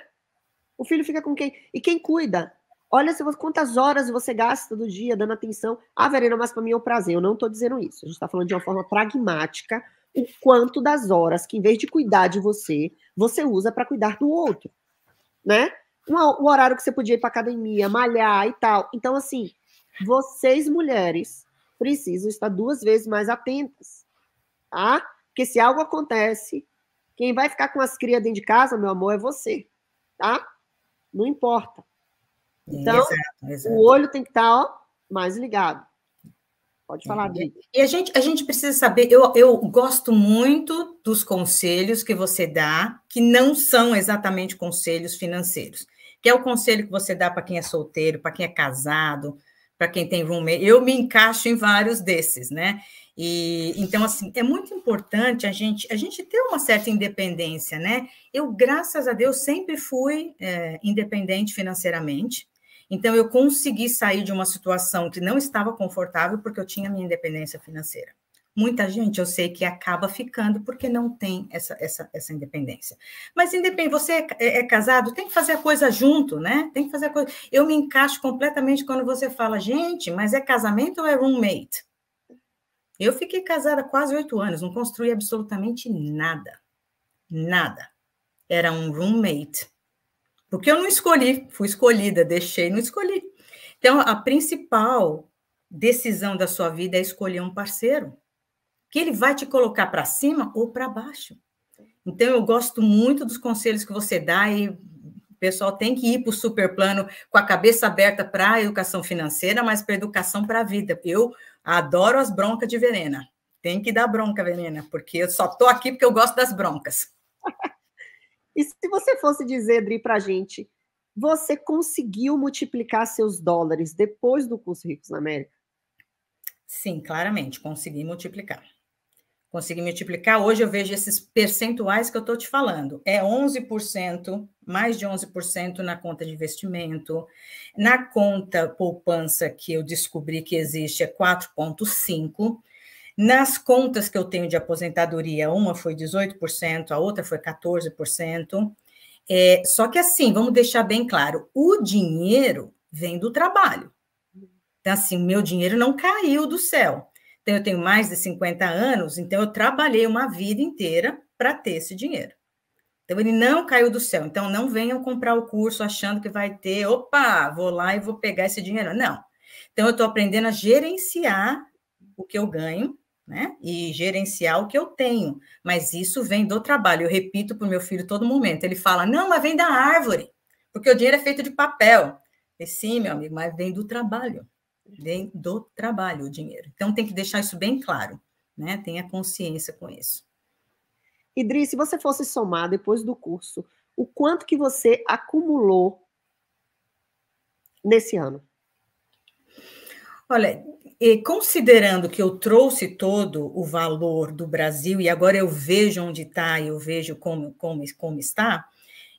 O filho fica com quem? E quem cuida? Olha se você, quantas horas você gasta do dia dando atenção. Ah, Verena, mas para mim é um prazer. Eu não estou dizendo isso. A gente está falando de uma forma pragmática, o quanto das horas que, em vez de cuidar de você, você usa para cuidar do outro, né? O horário que você podia ir para academia, malhar e tal. Então, assim, vocês mulheres precisam estar duas vezes mais atentas, tá? Porque se algo acontece, quem vai ficar com as crias dentro de casa, meu amor, é você, tá? Não importa. Então, exato, exato. o olho tem que estar, tá, ó, mais ligado. Pode falar, Bi. E a gente, a gente precisa saber, eu, eu gosto muito dos conselhos que você dá, que não são exatamente conselhos financeiros, que é o conselho que você dá para quem é solteiro, para quem é casado, para quem tem roommate. Eu me encaixo em vários desses, né? E então assim, é muito importante a gente a gente ter uma certa independência, né? Eu, graças a Deus, sempre fui é, independente financeiramente. Então, eu consegui sair de uma situação que não estava confortável porque eu tinha minha independência financeira. Muita gente, eu sei que acaba ficando porque não tem essa, essa, essa independência. Mas independente, você é, é, é, casado, tem que fazer a coisa junto, né? Tem que fazer a coisa. Eu me encaixo completamente quando você fala, gente, mas é casamento ou é roommate? Eu fiquei casada quase oito anos, não construí absolutamente nada. Nada. Era um roommate. Porque eu não escolhi, fui escolhida, deixei, não escolhi. Então, a principal decisão da sua vida é escolher um parceiro, que ele vai te colocar para cima ou para baixo. Então, eu gosto muito dos conselhos que você dá e o pessoal tem que ir para o superplano com a cabeça aberta para a educação financeira, mas para a educação para a vida. Eu adoro as broncas de Venena Tem que dar bronca, Venena porque eu só estou aqui porque eu gosto das broncas. E se você fosse dizer, Dri, para a gente, você conseguiu multiplicar seus dólares depois do curso Ricos na América? Sim, claramente, consegui multiplicar. Consegui multiplicar. Hoje eu vejo esses percentuais que eu estou te falando. É 11%, mais de 11% na conta de investimento. Na conta poupança que eu descobri que existe é 4,5%. Nas contas que eu tenho de aposentadoria, uma foi 18%, a outra foi 14%. É, só que assim, vamos deixar bem claro, o dinheiro vem do trabalho. Então, assim, meu dinheiro não caiu do céu. Então, eu tenho mais de 50 anos, então eu trabalhei uma vida inteira para ter esse dinheiro. Então, ele não caiu do céu. Então, não venham comprar o curso achando que vai ter, opa, vou lá e vou pegar esse dinheiro. Não. Então, eu estou aprendendo a gerenciar o que eu ganho né? E gerenciar o que eu tenho. Mas isso vem do trabalho. Eu repito para o meu filho todo momento. Ele fala: não, mas vem da árvore, porque o dinheiro é feito de papel. E sim, meu amigo, mas vem do trabalho. Vem do trabalho o dinheiro. Então tem que deixar isso bem claro, né? Tenha consciência com isso. Idri, se você fosse somar depois do curso, o quanto que você acumulou nesse ano? Olha, considerando que eu trouxe todo o valor do Brasil e agora eu vejo onde está e eu vejo como, como, como está,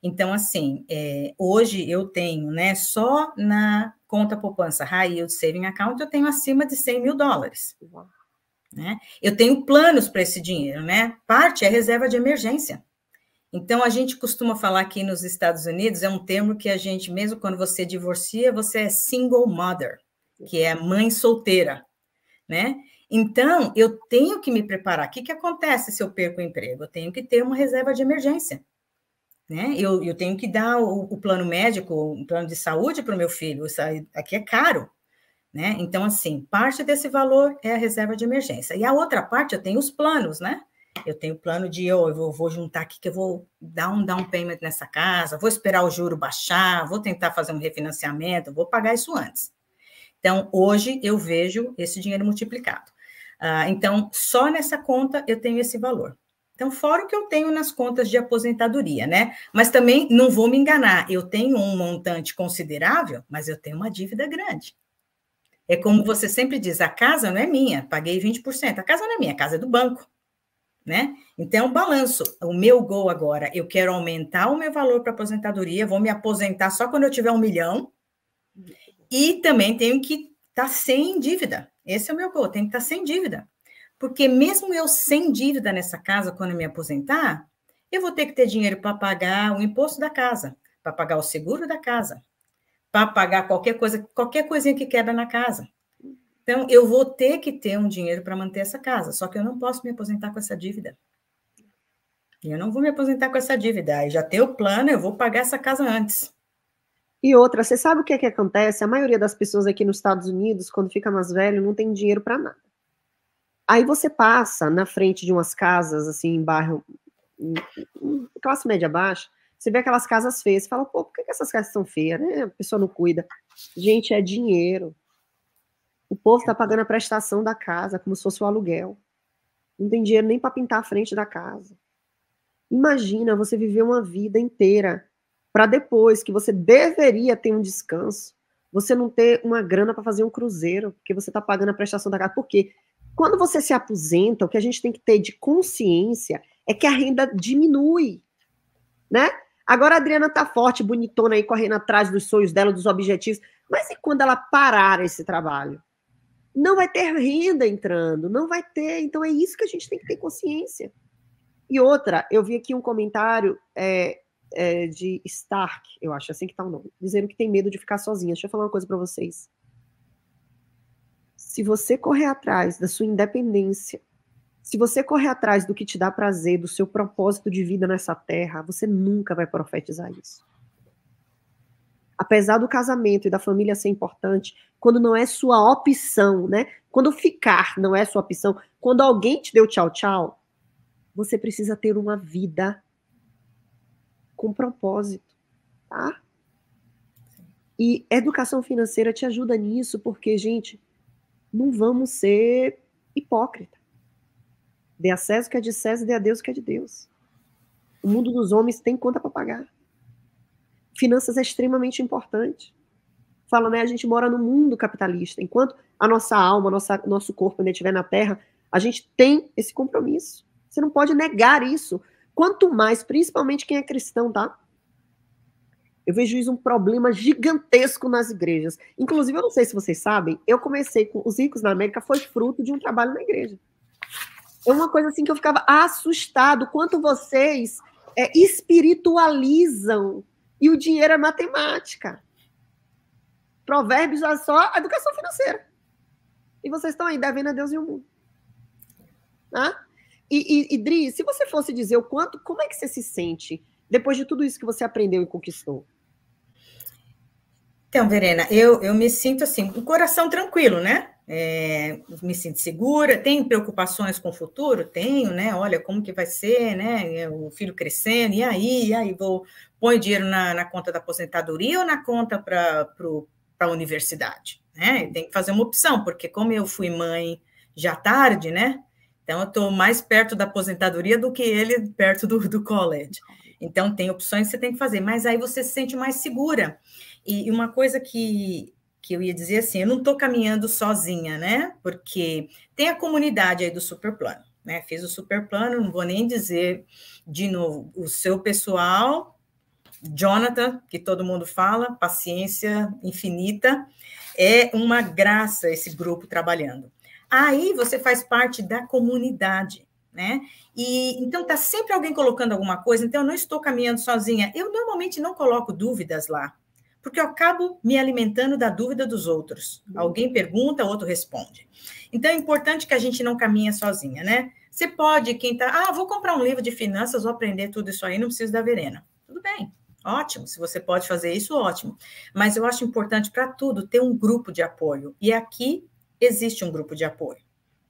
então, assim, é, hoje eu tenho, né, só na conta poupança High Yield Saving Account, eu tenho acima de 100 mil dólares. Né? Eu tenho planos para esse dinheiro, né? Parte é reserva de emergência. Então, a gente costuma falar aqui nos Estados Unidos, é um termo que a gente, mesmo quando você divorcia, você é single mother que é mãe solteira, né? Então, eu tenho que me preparar. O que, que acontece se eu perco o emprego? Eu tenho que ter uma reserva de emergência. Né? Eu, eu tenho que dar o, o plano médico, o plano de saúde para o meu filho. Isso aqui é caro. Né? Então, assim, parte desse valor é a reserva de emergência. E a outra parte, eu tenho os planos, né? Eu tenho plano de oh, eu vou, vou juntar aqui que eu vou dar um down payment nessa casa, vou esperar o juro baixar, vou tentar fazer um refinanciamento, vou pagar isso antes. Então, hoje eu vejo esse dinheiro multiplicado. Ah, então, só nessa conta eu tenho esse valor. Então, fora o que eu tenho nas contas de aposentadoria, né? Mas também não vou me enganar, eu tenho um montante considerável, mas eu tenho uma dívida grande. É como você sempre diz: a casa não é minha, paguei 20%. A casa não é minha, a casa é do banco. Né? Então, balanço. O meu gol agora, eu quero aumentar o meu valor para aposentadoria, vou me aposentar só quando eu tiver um milhão, e também tenho que estar tá sem dívida. Esse é o meu gol, tenho que estar tá sem dívida. Porque mesmo eu sem dívida nessa casa, quando eu me aposentar, eu vou ter que ter dinheiro para pagar o imposto da casa, para pagar o seguro da casa, para pagar qualquer coisa, qualquer coisinha que quebra na casa. Então, eu vou ter que ter um dinheiro para manter essa casa, só que eu não posso me aposentar com essa dívida. Eu não vou me aposentar com essa dívida. Aí já tenho o plano, eu vou pagar essa casa antes. E outra, você sabe o que é que acontece? A maioria das pessoas aqui nos Estados Unidos, quando fica mais velho, não tem dinheiro para nada. Aí você passa na frente de umas casas, assim, em bairro, classe média baixa, você vê aquelas casas feias, fala, pô, por que, que essas casas são feias, né? A pessoa não cuida. Gente, é dinheiro. O povo está pagando a prestação da casa, como se fosse o um aluguel. Não tem dinheiro nem para pintar a frente da casa. Imagina você viver uma vida inteira para depois que você deveria ter um descanso, você não ter uma grana para fazer um cruzeiro, porque você está pagando a prestação da casa. Porque quando você se aposenta, o que a gente tem que ter de consciência é que a renda diminui, né? Agora a Adriana tá forte, bonitona aí, correndo atrás dos sonhos dela, dos objetivos. Mas e quando ela parar esse trabalho? Não vai ter renda entrando, não vai ter. Então é isso que a gente tem que ter consciência. E outra, eu vi aqui um comentário é, é, de Stark, eu acho é assim que tá o nome, dizendo que tem medo de ficar sozinha. Deixa eu falar uma coisa para vocês. Se você correr atrás da sua independência, se você correr atrás do que te dá prazer, do seu propósito de vida nessa terra, você nunca vai profetizar isso. Apesar do casamento e da família ser importante, quando não é sua opção, né? Quando ficar não é sua opção, quando alguém te deu tchau, tchau, você precisa ter uma vida com propósito, tá? E educação financeira te ajuda nisso, porque, gente, não vamos ser hipócrita. Dê a César o que é de César, dê a Deus o que é de Deus. O mundo dos homens tem conta para pagar. Finanças é extremamente importante. Fala, né? A gente mora no mundo capitalista. Enquanto a nossa alma, nossa, nosso corpo ainda né, estiver na terra, a gente tem esse compromisso. Você não pode negar isso. Quanto mais, principalmente quem é cristão, tá? Eu vejo isso um problema gigantesco nas igrejas. Inclusive, eu não sei se vocês sabem, eu comecei com os ricos na América foi fruto de um trabalho na igreja. É uma coisa assim que eu ficava assustado quanto vocês é, espiritualizam e o dinheiro é matemática. Provérbios é só educação financeira. E vocês estão aí devendo a Deus e o mundo. tá? E, e, Idri, se você fosse dizer o quanto, como é que você se sente depois de tudo isso que você aprendeu e conquistou? Então, Verena, eu, eu me sinto assim, com um o coração tranquilo, né? É, me sinto segura, tenho preocupações com o futuro? Tenho, né? Olha, como que vai ser, né? É, o filho crescendo, e aí, e aí, vou põe dinheiro na, na, conta da aposentadoria ou na conta para a universidade, né? Tem que fazer uma opção, porque como eu fui mãe já tarde, né? Então, eu estou mais perto da aposentadoria do que ele perto do, do college. Então, tem opções que você tem que fazer, mas aí você se sente mais segura. E, e uma coisa que, que eu ia dizer assim, eu não estou caminhando sozinha, né? Porque tem a comunidade aí do Superplano, né? Fiz o Superplano, não vou nem dizer de novo, o seu pessoal, Jonathan, que todo mundo fala, paciência infinita, é uma graça esse grupo trabalhando aí você faz parte da comunidade, né? E então tá sempre alguém colocando alguma coisa, então eu não estou caminhando sozinha. Eu normalmente não coloco dúvidas lá, porque eu acabo me alimentando da dúvida dos outros. Alguém pergunta, outro responde. Então é importante que a gente não caminhe sozinha, né? Você pode, quem tá, ah, vou comprar um livro de finanças, vou aprender tudo isso aí, não preciso da Verena. Tudo bem, Ótimo, se você pode fazer isso, ótimo. Mas eu acho importante para tudo ter um grupo de apoio. E aqui existe um grupo de apoio.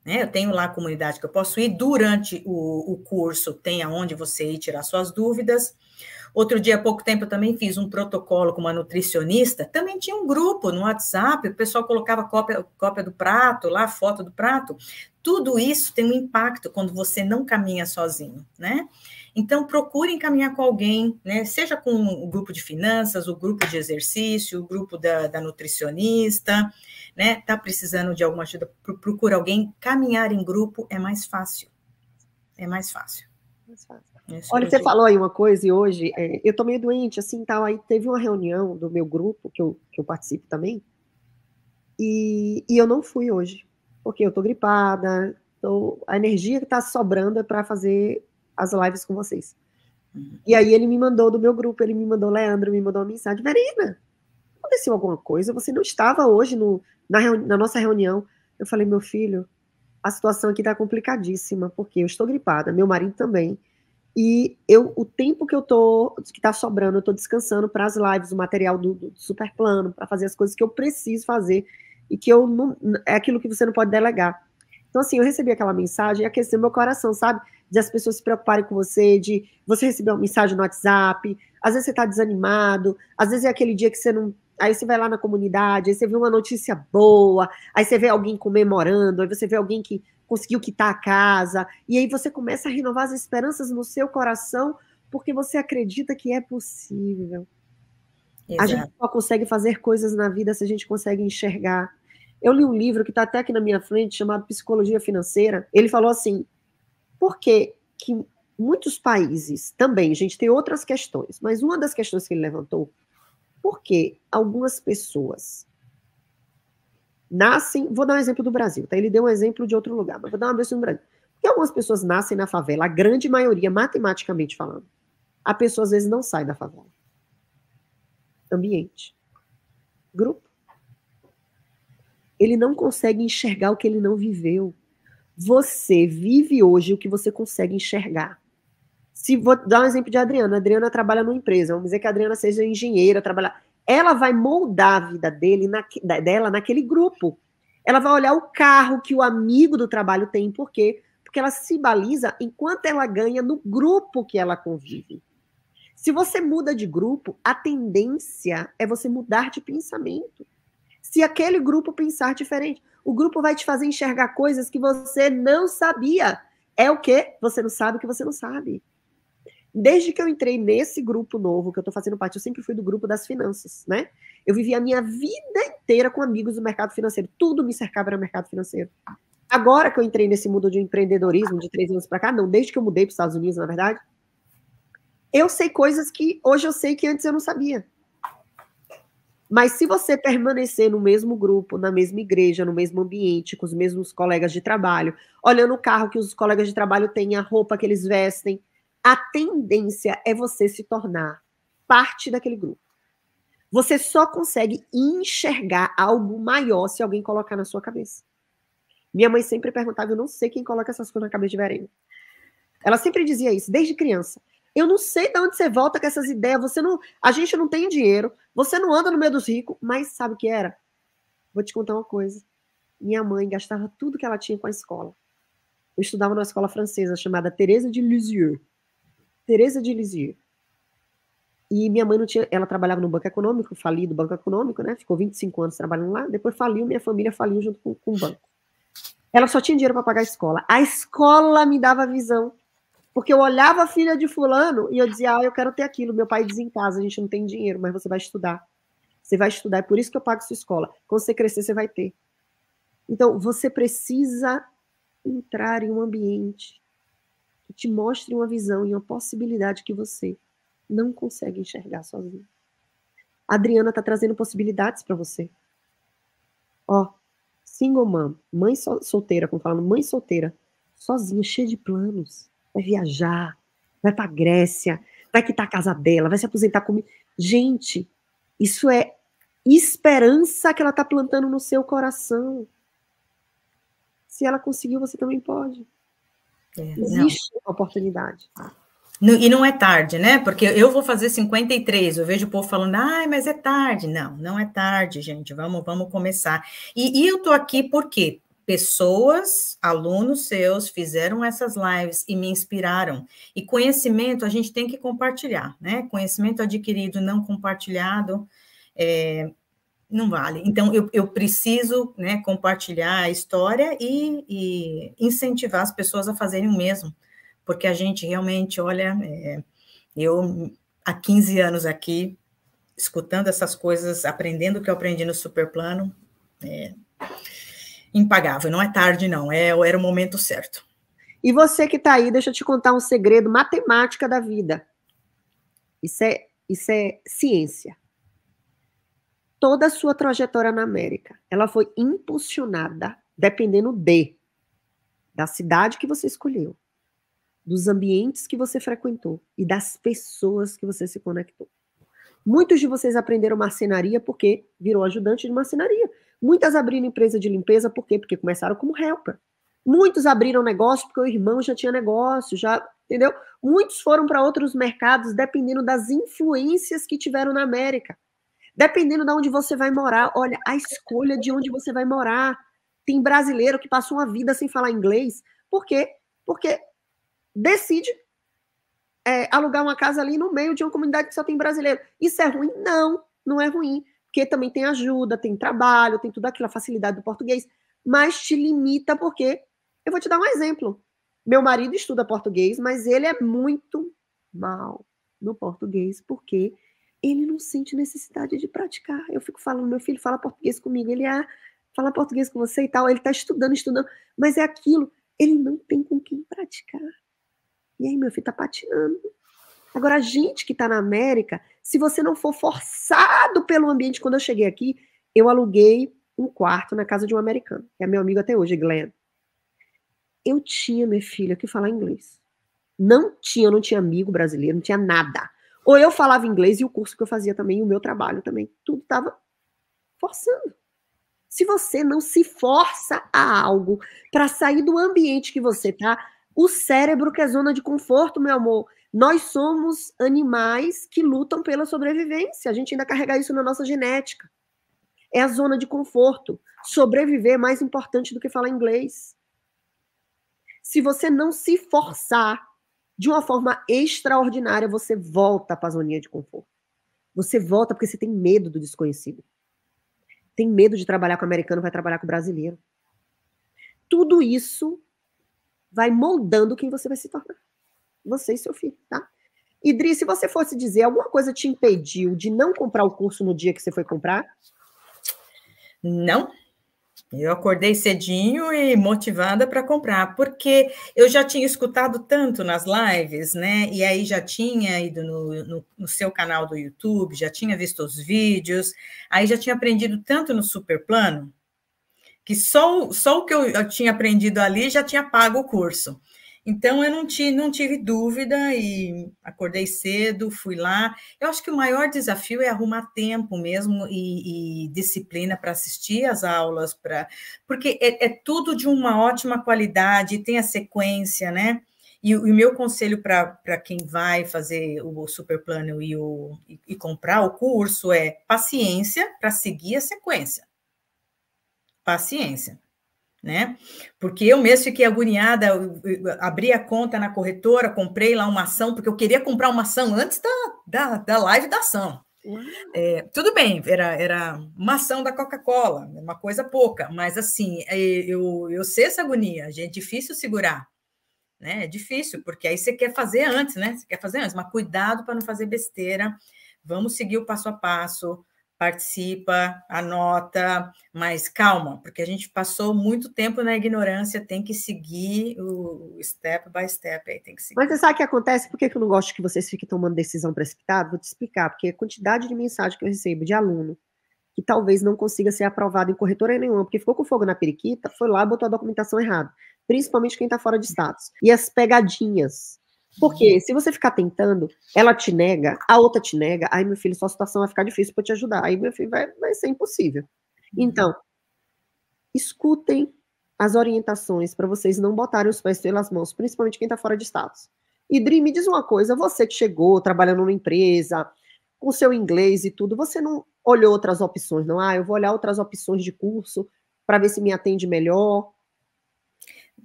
Né? Eu tenho lá a comunidade que eu posso ir durante o, o curso, tem aonde você ir tirar suas dúvidas. Outro dia, há pouco tempo, eu também fiz um protocolo com uma nutricionista. Também tinha um grupo no WhatsApp, o pessoal colocava cópia, cópia do prato lá, foto do prato. Tudo isso tem um impacto quando você não caminha sozinho, né? Então, procure encaminhar com alguém, né? Seja com o grupo de finanças, o grupo de exercício, o grupo da, da nutricionista, né? Tá precisando de alguma ajuda? Procura alguém. Caminhar em grupo é mais fácil. É mais fácil. Mais fácil. É Olha, você falou aí uma coisa e hoje é, eu tô meio doente, assim, tal. Aí teve uma reunião do meu grupo que eu, que eu participo também e, e eu não fui hoje porque eu tô gripada, tô, a energia que tá sobrando é para fazer as lives com vocês. Uhum. E aí ele me mandou do meu grupo, ele me mandou, Leandro, me mandou uma mensagem, Verena, aconteceu alguma coisa? Você não estava hoje no, na, na nossa reunião. Eu falei, meu filho, a situação aqui está complicadíssima, porque eu estou gripada, meu marido também. E eu, o tempo que eu tô, que tá sobrando, eu tô descansando para as lives, o material do, do superplano, para fazer as coisas que eu preciso fazer e que eu não, é aquilo que você não pode delegar. Então, assim, eu recebi aquela mensagem e aqueceu meu coração, sabe? De as pessoas se preocuparem com você, de você receber uma mensagem no WhatsApp, às vezes você tá desanimado, às vezes é aquele dia que você não. Aí você vai lá na comunidade, aí você vê uma notícia boa, aí você vê alguém comemorando, aí você vê alguém que conseguiu quitar a casa, e aí você começa a renovar as esperanças no seu coração, porque você acredita que é possível. Exato. A gente só consegue fazer coisas na vida se a gente consegue enxergar eu li um livro que está até aqui na minha frente, chamado Psicologia Financeira. Ele falou assim: por que, que muitos países também, gente, tem outras questões, mas uma das questões que ele levantou, por que algumas pessoas nascem. Vou dar um exemplo do Brasil, tá? Ele deu um exemplo de outro lugar, mas vou dar um exemplo do Brasil. Porque algumas pessoas nascem na favela, a grande maioria, matematicamente falando. A pessoa às vezes não sai da favela. Ambiente. Grupo. Ele não consegue enxergar o que ele não viveu. Você vive hoje o que você consegue enxergar. Se vou dar um exemplo de Adriana, a Adriana trabalha numa empresa, vamos dizer que a Adriana seja engenheira, trabalha, ela vai moldar a vida dele, na, dela naquele grupo. Ela vai olhar o carro que o amigo do trabalho tem, por quê? Porque ela se baliza enquanto ela ganha no grupo que ela convive. Se você muda de grupo, a tendência é você mudar de pensamento se aquele grupo pensar diferente. O grupo vai te fazer enxergar coisas que você não sabia. É o que você não sabe que você não sabe. Desde que eu entrei nesse grupo novo que eu tô fazendo parte, eu sempre fui do grupo das finanças, né? Eu vivi a minha vida inteira com amigos do mercado financeiro. Tudo me cercava era mercado financeiro. Agora que eu entrei nesse mundo de empreendedorismo de três anos para cá, não, desde que eu mudei para os Estados Unidos, na verdade, eu sei coisas que hoje eu sei que antes eu não sabia. Mas se você permanecer no mesmo grupo, na mesma igreja, no mesmo ambiente, com os mesmos colegas de trabalho, olhando o carro que os colegas de trabalho têm, a roupa que eles vestem, a tendência é você se tornar parte daquele grupo. Você só consegue enxergar algo maior se alguém colocar na sua cabeça. Minha mãe sempre perguntava, eu não sei quem coloca essas coisas na cabeça de Verena. Ela sempre dizia isso, desde criança. Eu não sei de onde você volta com essas ideias. Você não, a gente não tem dinheiro, você não anda no meio dos ricos, mas sabe o que era? Vou te contar uma coisa. Minha mãe gastava tudo que ela tinha com a escola. Eu estudava numa escola francesa chamada Teresa de Lisieux. Teresa de Lisieux. E minha mãe não tinha, ela trabalhava no Banco Econômico, falido do Banco Econômico, né? Ficou 25 anos trabalhando lá, depois faliu, minha família faliu junto com, com o banco. Ela só tinha dinheiro para pagar a escola. A escola me dava visão porque eu olhava a filha de fulano e eu dizia, ah, eu quero ter aquilo. Meu pai diz em casa, a gente não tem dinheiro, mas você vai estudar. Você vai estudar, é por isso que eu pago sua escola. Quando você crescer, você vai ter. Então, você precisa entrar em um ambiente que te mostre uma visão e uma possibilidade que você não consegue enxergar sozinho. A Adriana está trazendo possibilidades para você. Ó, single mom, mãe solteira, como falando, mãe solteira, sozinha, cheia de planos vai viajar, vai para Grécia, vai quitar a casa dela, vai se aposentar comigo. Gente, isso é esperança que ela está plantando no seu coração. Se ela conseguiu, você também pode. É, Existe não. uma oportunidade. No, e não é tarde, né? Porque eu vou fazer 53, eu vejo o povo falando, ai, mas é tarde. Não, não é tarde, gente, vamos, vamos começar. E, e eu tô aqui porque pessoas, alunos seus, fizeram essas lives e me inspiraram. E conhecimento a gente tem que compartilhar, né? Conhecimento adquirido, não compartilhado, é, não vale. Então, eu, eu preciso né, compartilhar a história e, e, incentivar as pessoas a fazerem o mesmo, porque a gente realmente, olha, é, eu há 15 anos aqui, escutando essas coisas, aprendendo o que eu aprendi no Superplano, é, impagável. Não é tarde, não. É, era o momento certo. E você que está aí, deixa eu te contar um segredo matemática da vida. Isso é, isso é ciência. Toda a sua trajetória na América, ela foi impulsionada dependendo de da cidade que você escolheu, dos ambientes que você frequentou e das pessoas que você se conectou. Muitos de vocês aprenderam marcenaria porque virou ajudante de marcenaria. Muitas abriram empresa de limpeza, por quê? Porque começaram como helper. Muitos abriram negócio porque o irmão já tinha negócio, já, entendeu? Muitos foram para outros mercados dependendo das influências que tiveram na América. Dependendo de onde você vai morar, olha, a escolha de onde você vai morar. Tem brasileiro que passou uma vida sem falar inglês. Por quê? Porque decide é, alugar uma casa ali no meio de uma comunidade que só tem brasileiro. Isso é ruim? Não, não é ruim porque também tem ajuda, tem trabalho, tem tudo aquilo, a facilidade do português, mas te limita porque eu vou te dar um exemplo. Meu marido estuda português, mas ele é muito mal no português porque ele não sente necessidade de praticar. Eu fico falando, meu filho fala português comigo, ele ah, fala português com você e tal, ele está estudando, estudando, mas é aquilo, ele não tem com quem praticar. E aí, meu filho está patinando. Agora, a gente que está na América se você não for forçado pelo ambiente. Quando eu cheguei aqui, eu aluguei um quarto na casa de um americano, que é meu amigo até hoje, Glenn. Eu tinha, minha filha, que falar inglês. Não tinha, não tinha amigo brasileiro, não tinha nada. Ou eu falava inglês e o curso que eu fazia também, o meu trabalho também, tudo estava forçando. Se você não se força a algo para sair do ambiente que você tá, o cérebro que é zona de conforto, meu amor, nós somos animais que lutam pela sobrevivência. A gente ainda carrega isso na nossa genética. É a zona de conforto. Sobreviver é mais importante do que falar inglês. Se você não se forçar de uma forma extraordinária, você volta para a zoninha de conforto. Você volta porque você tem medo do desconhecido. Tem medo de trabalhar com o americano, vai trabalhar com o brasileiro. Tudo isso vai moldando quem você vai se tornar você e seu filho, tá? Idri, se você fosse dizer, alguma coisa te impediu de não comprar o curso no dia que você foi comprar? Não. Eu acordei cedinho e motivada para comprar, porque eu já tinha escutado tanto nas lives, né? E aí já tinha ido no, no, no seu canal do YouTube, já tinha visto os vídeos, aí já tinha aprendido tanto no Superplano, que só, só o que eu, eu tinha aprendido ali já tinha pago o curso. Então eu não, tive, não tive dúvida e acordei cedo, fui lá. Eu acho que o maior desafio é arrumar tempo mesmo e, e disciplina para assistir as aulas, para porque é, é, tudo de uma ótima qualidade, tem a sequência, né? E o meu conselho para quem vai fazer o superplano e, o, e, e comprar o curso é paciência para seguir a sequência. Paciência né? Porque eu mesmo fiquei agoniada, abri a conta na corretora, comprei lá uma ação, porque eu queria comprar uma ação antes da, da, da live da ação. É, tudo bem, era, era uma ação da Coca-Cola, uma coisa pouca, mas assim, é, eu, eu sei essa agonia, gente, é difícil segurar, né? É difícil, porque aí você quer fazer antes, né? Você quer fazer antes, mas cuidado para não fazer besteira, vamos seguir o passo a passo, participa, anota, mas calma, porque a gente passou muito tempo na ignorância, tem que seguir o step by step aí, tem que seguir. Mas você sabe o que acontece? Por que eu não gosto que vocês fiquem tomando decisão precipitada? Vou te explicar, porque a quantidade de mensagem que eu recebo de aluno que talvez não consiga ser aprovado em corretora nenhuma, porque ficou com fogo na periquita, foi lá e botou a documentação errada, principalmente quem está fora de uhum. status. E as pegadinhas porque se você ficar tentando, ela te nega, a outra te nega, aí meu filho, sua situação vai ficar difícil para te ajudar, aí meu filho vai, vai ser impossível. Então, escutem as orientações para vocês não botarem os pés pelas mãos, principalmente quem está fora de status. E Dri, me diz uma coisa, você que chegou trabalhando numa empresa, com seu inglês e tudo, você não olhou outras opções, não? Ah, eu vou olhar outras opções de curso para ver se me atende melhor.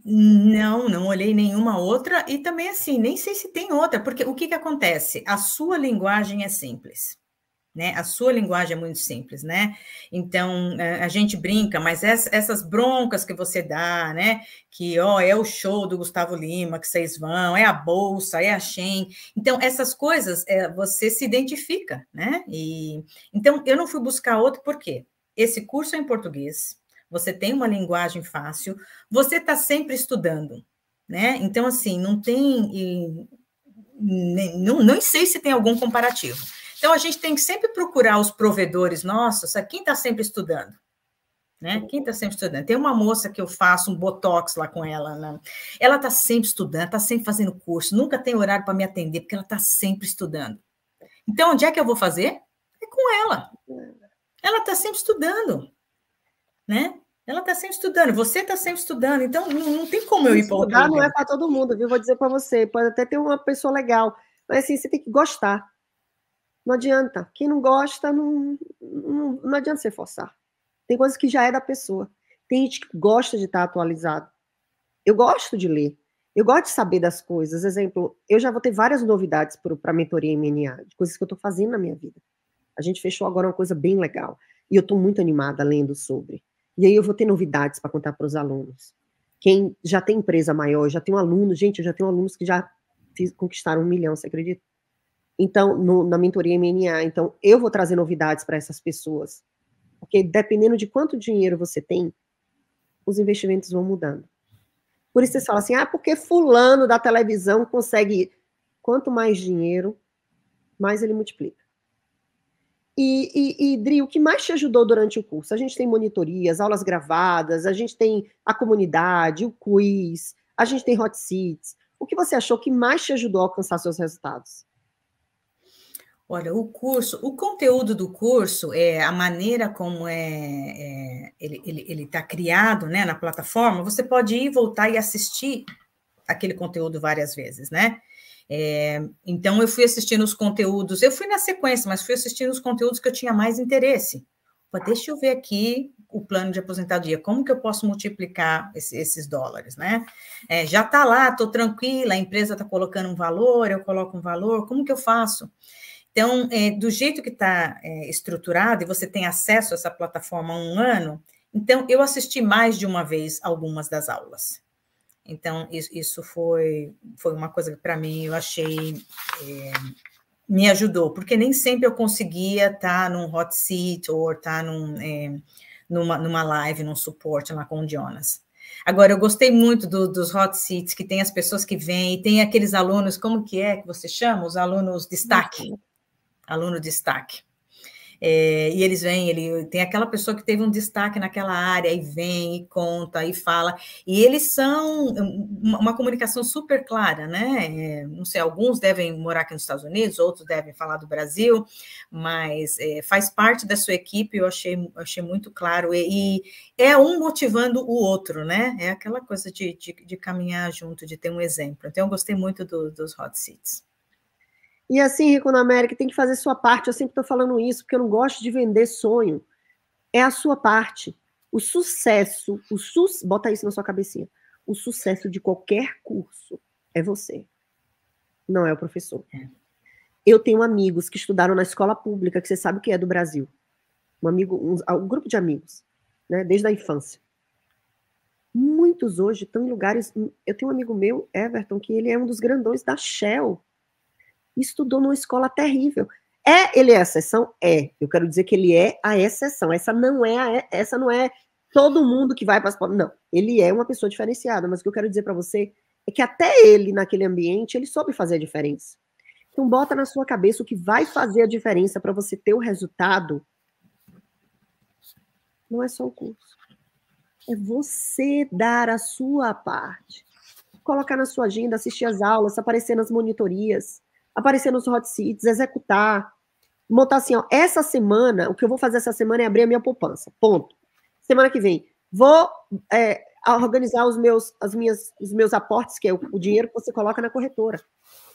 Não, não olhei nenhuma outra e também assim, nem sei se tem outra, porque o que que acontece? A sua linguagem é simples. Né? A sua linguagem é muito simples, né? Então a gente brinca, mas essas broncas que você dá, né? Que ó, é o show do Gustavo Lima que vocês vão, é a bolsa, é a Shen. Então essas coisas é, você se identifica, né? E então eu não fui buscar outro porque esse curso é em português, você tem uma linguagem fácil, você está sempre estudando, né? Então, assim, não tem. E, nem, não, não sei se tem algum comparativo. Então, a gente tem que sempre procurar os provedores nossos, quem está sempre estudando. Né? Quem está sempre estudando? Tem uma moça que eu faço um botox lá com ela. Né? Ela está sempre estudando, está sempre fazendo curso, nunca tem horário para me atender, porque ela está sempre estudando. Então, onde é que eu vou fazer? É com ela. Ela está sempre estudando né? Ela está sempre estudando, você está sempre estudando, então não, não tem como eu ir para outro Não é para todo mundo, viu? Vou dizer para você, pode até ter uma pessoa legal, mas assim, você tem que gostar. Não adianta. Quem não gosta, não, não, não adianta você forçar. Tem coisas que já é da pessoa. Tem gente que gosta de estar tá atualizado. Eu gosto de ler. Eu gosto de saber das coisas. Exemplo, eu já vou ter várias novidades para a mentoria MNA, de coisas que eu estou fazendo na minha vida. A gente fechou agora uma coisa bem legal. E eu estou muito animada lendo sobre. E aí eu vou ter novidades para contar para os alunos. Quem já tem empresa maior, já tem um aluno, gente, eu já tenho alunos que já fiz, conquistaram um milhão, você acredita? Então, no, na mentoria MNA, então eu vou trazer novidades para essas pessoas. Porque dependendo de quanto dinheiro você tem, os investimentos vão mudando. Por isso vocês falam assim: ah, porque fulano da televisão consegue. Quanto mais dinheiro, mais ele multiplica. E, e, e, Dri, o que mais te ajudou durante o curso? A gente tem monitorias, aulas gravadas, a gente tem a comunidade, o quiz, a gente tem hot seats. O que você achou que mais te ajudou a alcançar seus resultados? Olha, o curso, o conteúdo do curso, é a maneira como é, é ele está criado né, na plataforma, você pode ir, voltar e assistir aquele conteúdo várias vezes, né? É, então, eu fui assistindo os conteúdos, eu fui na sequência, mas fui assistindo os conteúdos que eu tinha mais interesse. Pô, deixa eu ver aqui o plano de aposentadoria, como que eu posso multiplicar esse, esses dólares, né? É, já está lá, estou tranquila, a empresa está colocando um valor, eu coloco um valor, como que eu faço? Então, é, do jeito que está é, estruturado, e você tem acesso a essa plataforma há um ano, então eu assisti mais de uma vez algumas das aulas. Então, isso, foi, foi uma coisa que, para mim, eu achei. É, me ajudou, porque nem sempre eu conseguia estar tá num hot seat ou estar tá num, é, numa, numa live, num suporte lá com o Jonas. Agora, eu gostei muito do, dos hot seats, que tem as pessoas que vêm, e tem aqueles alunos, como que é que você chama? Os alunos destaque. Uhum. Aluno destaque. É, e eles vêm, ele tem aquela pessoa que teve um destaque naquela área, e vem, e conta, e fala. E eles são uma, uma comunicação super clara, né? É, não sei, alguns devem morar aqui nos Estados Unidos, outros devem falar do Brasil, mas é, faz parte da sua equipe, eu achei, achei muito claro. E, e, é um motivando o outro, né? É aquela coisa de, de, de, caminhar junto, de ter um exemplo. Então, eu gostei muito do, dos hot seats. E assim, Rico na América, tem que fazer sua parte. Eu sempre estou falando isso, porque eu não gosto de vender sonho. É a sua parte. O sucesso, o su bota isso na sua cabecinha. O sucesso de qualquer curso é você, não é o professor. É. Eu tenho amigos que estudaram na escola pública, que você sabe o que é do Brasil. Um amigo, um, um grupo de amigos, né, desde a infância. Muitos hoje estão em lugares. Eu tenho um amigo meu, Everton, que ele é um dos grandões da Shell estudou numa escola terrível. É, ele é a exceção? É. Eu quero dizer que ele é a exceção. Essa não é a, essa não é todo mundo que vai para as Não, ele é uma pessoa diferenciada, mas o que eu quero dizer para você é que até ele, naquele ambiente, ele soube fazer a diferença. Então, bota na sua cabeça o que vai fazer a diferença para você ter o resultado. Não é só o curso. É você dar a sua parte. Colocar na sua agenda, assistir as aulas, aparecer nas monitorias aparecer nos hot seats, executar, montar assim, ó, essa semana, o que eu vou fazer essa semana é abrir a minha poupança, ponto. Semana que vem, vou é, organizar os meus, as minhas, os meus aportes, que é o, o dinheiro que você coloca na corretora.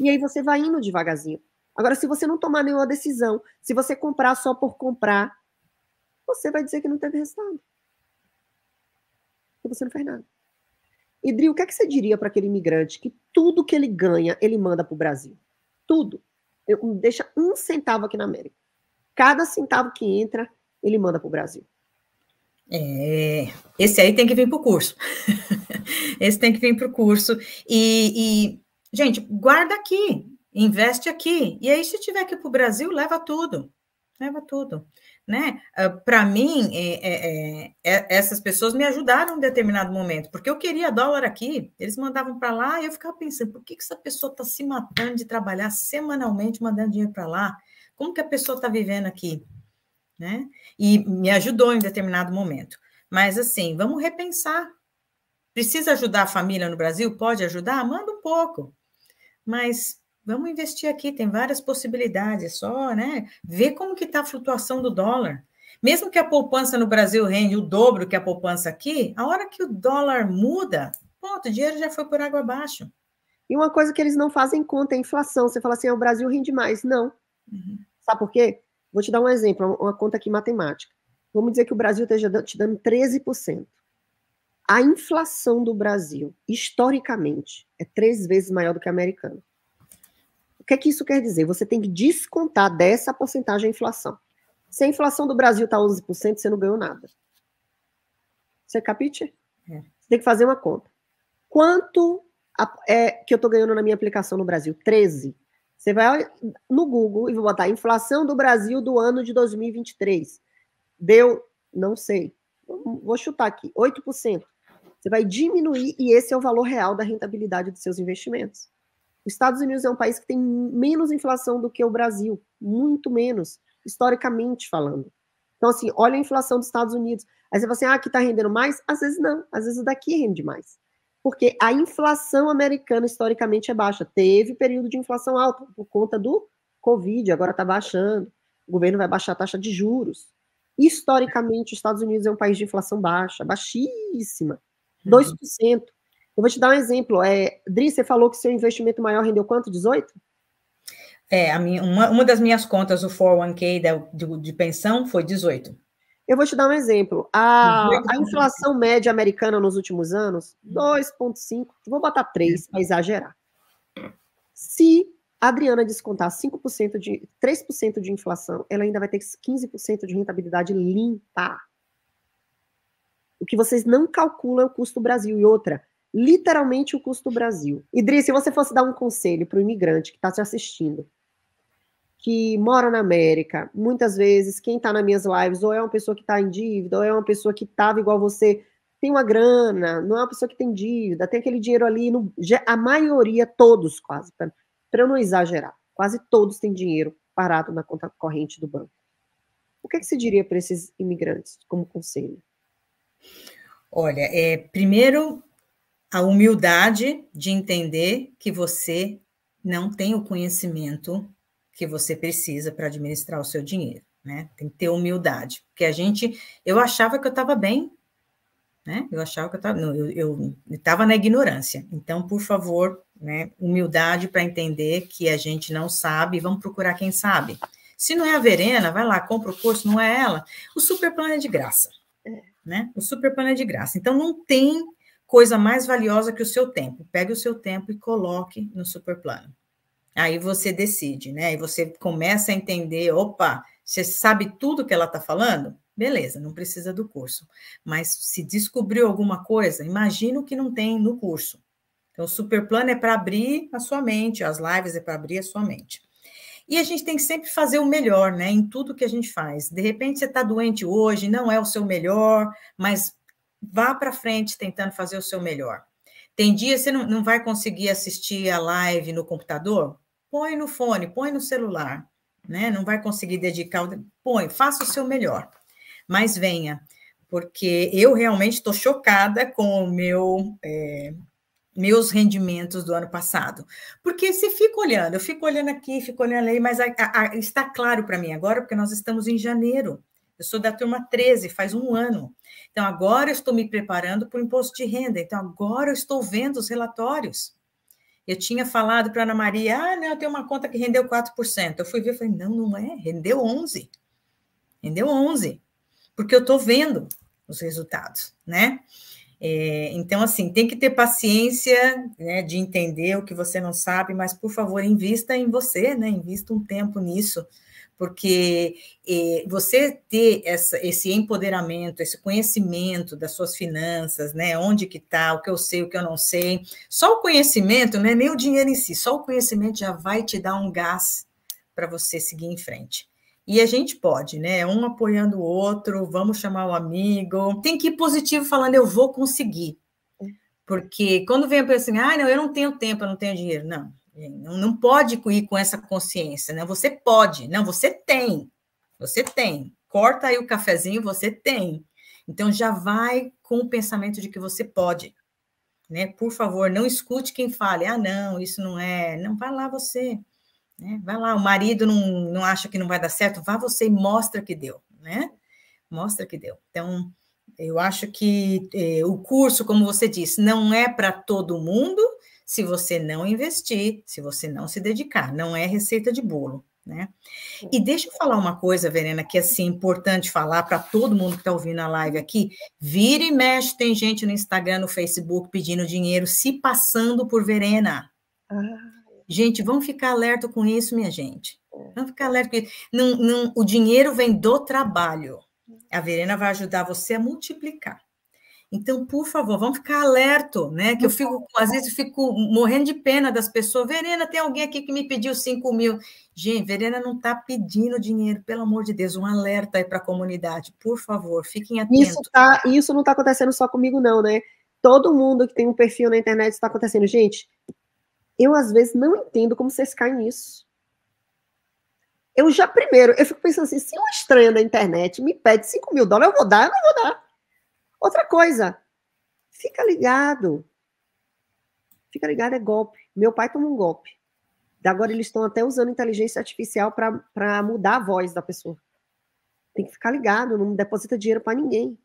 E aí você vai indo devagarzinho. Agora, se você não tomar nenhuma decisão, se você comprar só por comprar, você vai dizer que não teve resultado. E você não fez nada. Idri, o que, é que você diria para aquele imigrante que tudo que ele ganha, ele manda para o Brasil? tudo. Eu, deixa um centavo aqui na América. Cada centavo que entra, ele manda para o Brasil. É, esse aí tem que vir para o curso. esse tem que vir para o curso. E, e, gente, guarda aqui, investe aqui. E aí, se tiver aqui para o Brasil, leva tudo. Leva tudo né? Ah, para mim, é, é, é, é, essas pessoas me ajudaram em determinado momento, porque eu queria dólar aqui, eles mandavam para lá e eu ficava pensando, por que, que essa pessoa está se matando de trabalhar semanalmente, mandando dinheiro para lá? Como que a pessoa está vivendo aqui? Né? E me ajudou em determinado momento. Mas assim, vamos repensar. Precisa ajudar a família no Brasil? Pode ajudar? Manda um pouco. Mas Vamos investir aqui, tem várias possibilidades, só, né? Ver como que está a flutuação do dólar. Mesmo que a poupança no Brasil rende o dobro que a poupança aqui, a hora que o dólar muda, ponto, o dinheiro já foi por água abaixo. E uma coisa que eles não fazem conta é a inflação. Você fala assim, ah, o Brasil rende mais. Não. Uhum. Sabe por quê? Vou te dar um exemplo, uma conta aqui matemática. Vamos dizer que o Brasil esteja te dando 13%. A inflação do Brasil, historicamente, é três vezes maior do que a americana. O que é que isso quer dizer? Você tem que descontar dessa porcentagem a inflação. Se a inflação do Brasil está 11%, você não ganhou nada. Você capite? É. Você tem que fazer uma conta. Quanto é que eu estou ganhando na minha aplicação no Brasil? 13. Você vai no Google e vou botar inflação do Brasil do ano de 2023. Deu, não sei, vou chutar aqui, 8%. Você vai diminuir e esse é o valor real da rentabilidade dos seus investimentos. Os Estados Unidos é um país que tem menos inflação do que o Brasil, muito menos, historicamente falando. Então, assim, olha a inflação dos Estados Unidos. Aí você fala assim, ah, aqui está rendendo mais? Às vezes não, às vezes daqui rende mais. Porque a inflação americana historicamente é baixa. Teve período de inflação alta por conta do Covid, agora está baixando. O governo vai baixar a taxa de juros. Historicamente, os Estados Unidos é um país de inflação baixa, baixíssima, 2%. Uhum. Eu vou te dar um exemplo. É, Dri, você falou que seu investimento maior rendeu quanto? 18? É, minha, uma, uma, das minhas contas, o 401k da, de, de, pensão, foi 18. Eu vou te dar um exemplo. A, a inflação média americana nos últimos anos, 2,5, hum. vou botar 3 para exagerar. Se a Adriana descontar 5% de 3% de inflação, ela ainda vai ter 15% de rentabilidade limpa. O que vocês não calculam é o custo do Brasil. E outra, literalmente o custo do Brasil. Idris, se você fosse dar um conselho para o imigrante que está te assistindo, que mora na América, muitas vezes quem está nas minhas lives ou é uma pessoa que está em dívida, ou é uma pessoa que estava igual você, tem uma grana, não é uma pessoa que tem dívida, tem aquele dinheiro ali, no, a maioria, todos quase, para eu não exagerar, quase todos têm dinheiro parado na conta corrente do banco. O que, é que você diria para esses imigrantes como conselho? Olha, é, primeiro a humildade de entender que você não tem o conhecimento que você precisa para administrar o seu dinheiro, né? Tem que ter humildade, porque a gente, eu achava que eu estava bem, né? Eu achava que eu estava, eu estava na ignorância. Então, por favor, né? Humildade para entender que a gente não sabe, vamos procurar quem sabe. Se não é a Verena, vai lá, compra o curso, não é ela. O superplano é de graça, é. né? O superplano é de graça. Então, não tem coisa mais valiosa que o seu tempo. Pegue o seu tempo e coloque no superplano. Aí você decide, né? E você começa a entender, opa, você sabe tudo que ela está falando? Beleza, não precisa do curso. Mas se descobriu alguma coisa, imagino que não tem no curso. Então, o superplano é para abrir a sua mente, as lives é para abrir a sua mente. E a gente tem que sempre fazer o melhor, né? Em tudo que a gente faz. De repente você está doente hoje, não é o seu melhor, mas vá para frente tentando fazer o seu melhor. Tem dia você não, não vai conseguir assistir a live no computador? Põe no fone, põe no celular, né? Não vai conseguir dedicar, põe, faça o seu melhor, mas venha, porque eu realmente estou chocada com o meu é, meus rendimentos do ano passado, porque se fica olhando, eu fico olhando aqui, fico olhando ali, mas a, a, está claro para mim agora, porque nós estamos em janeiro. Eu sou da turma 13, faz um ano. Então, agora eu estou me preparando para o imposto de renda. Então, agora eu estou vendo os relatórios. Eu tinha falado para Ana Maria, ah, não, eu tenho uma conta que rendeu 4%. Eu fui ver e falei, não, não é, rendeu 11%. Rendeu 11%, porque eu estou vendo os resultados, né? É, então, assim, tem que ter paciência né, de entender o que você não sabe, mas, por favor, invista em você, né? Invista um tempo nisso, porque eh, você ter essa, esse empoderamento, esse conhecimento das suas finanças, né, onde que está, o que eu sei, o que eu não sei, só o conhecimento, né? nem o dinheiro em si, só o conhecimento já vai te dar um gás para você seguir em frente. E a gente pode, né? Um apoiando o outro, vamos chamar o amigo. Tem que ir positivo falando, eu vou conseguir. Hum. Porque quando vem a pessoa assim, ah, não, eu não tenho tempo, eu não tenho dinheiro. Não, não, pode ir com essa consciência, né? Você pode, não, você tem, você tem. Corta aí o cafezinho, você tem. Então já vai com o pensamento de que você pode, né? Por favor, não escute quem fale, ah, não, isso não é, não, vai lá você, né? Vai lá, o marido não, não acha que não vai dar certo, vá você e mostra que deu, né? Mostra que deu. Então, eu acho que eh, o curso, como você disse, não é para todo mundo, se você não investir, se você não se dedicar. Não é receita de bolo, né? E deixa eu falar uma coisa, Verena, que é, assim, é importante falar para todo mundo que está ouvindo a live aqui. Vira e mexe, tem gente no Instagram, no Facebook pedindo dinheiro, se passando por Verena. Ah. Gente, vamos ficar alerta com isso, minha gente. É. Vamos ficar alerta com isso. Não, não, o dinheiro vem do trabalho. A Verena vai ajudar você a multiplicar. Então, por favor, vamos ficar alerto, né? Que eu fico, às vezes, eu fico morrendo de pena das pessoas. Verena, tem alguém aqui que me pediu 5 mil. Gente, Verena não está pedindo dinheiro, pelo amor de Deus, um alerta aí para a comunidade, por favor, fiquem atentos. Isso, tá, isso não está acontecendo só comigo, não, né? Todo mundo que tem um perfil na internet está acontecendo. Gente, eu às vezes não entendo como vocês caem nisso. Eu já primeiro, eu fico pensando assim, se uma estranha da internet me pede 5 mil dólares, eu vou dar, eu não vou dar. Outra coisa, fica ligado. Fica ligado, é golpe. Meu pai tomou um golpe. Agora eles estão até usando inteligência artificial para mudar a voz da pessoa. Tem que ficar ligado, não deposita dinheiro para ninguém.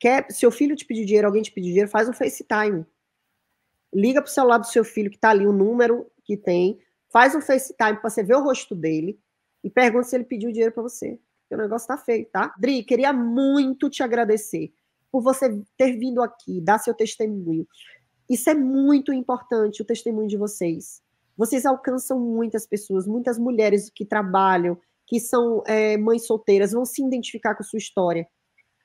Quer, seu filho te pedir dinheiro, alguém te pedir dinheiro, faz um FaceTime. Liga pro celular do seu filho que tá ali o número que tem, faz um FaceTime para você ver o rosto dele e pergunta se ele pediu dinheiro para você. Porque o negócio tá feio, tá? Dri, queria muito te agradecer por você ter vindo aqui, dar seu testemunho. Isso é muito importante, o testemunho de vocês. Vocês alcançam muitas pessoas, muitas mulheres que trabalham, que são é, mães solteiras, vão se identificar com sua história.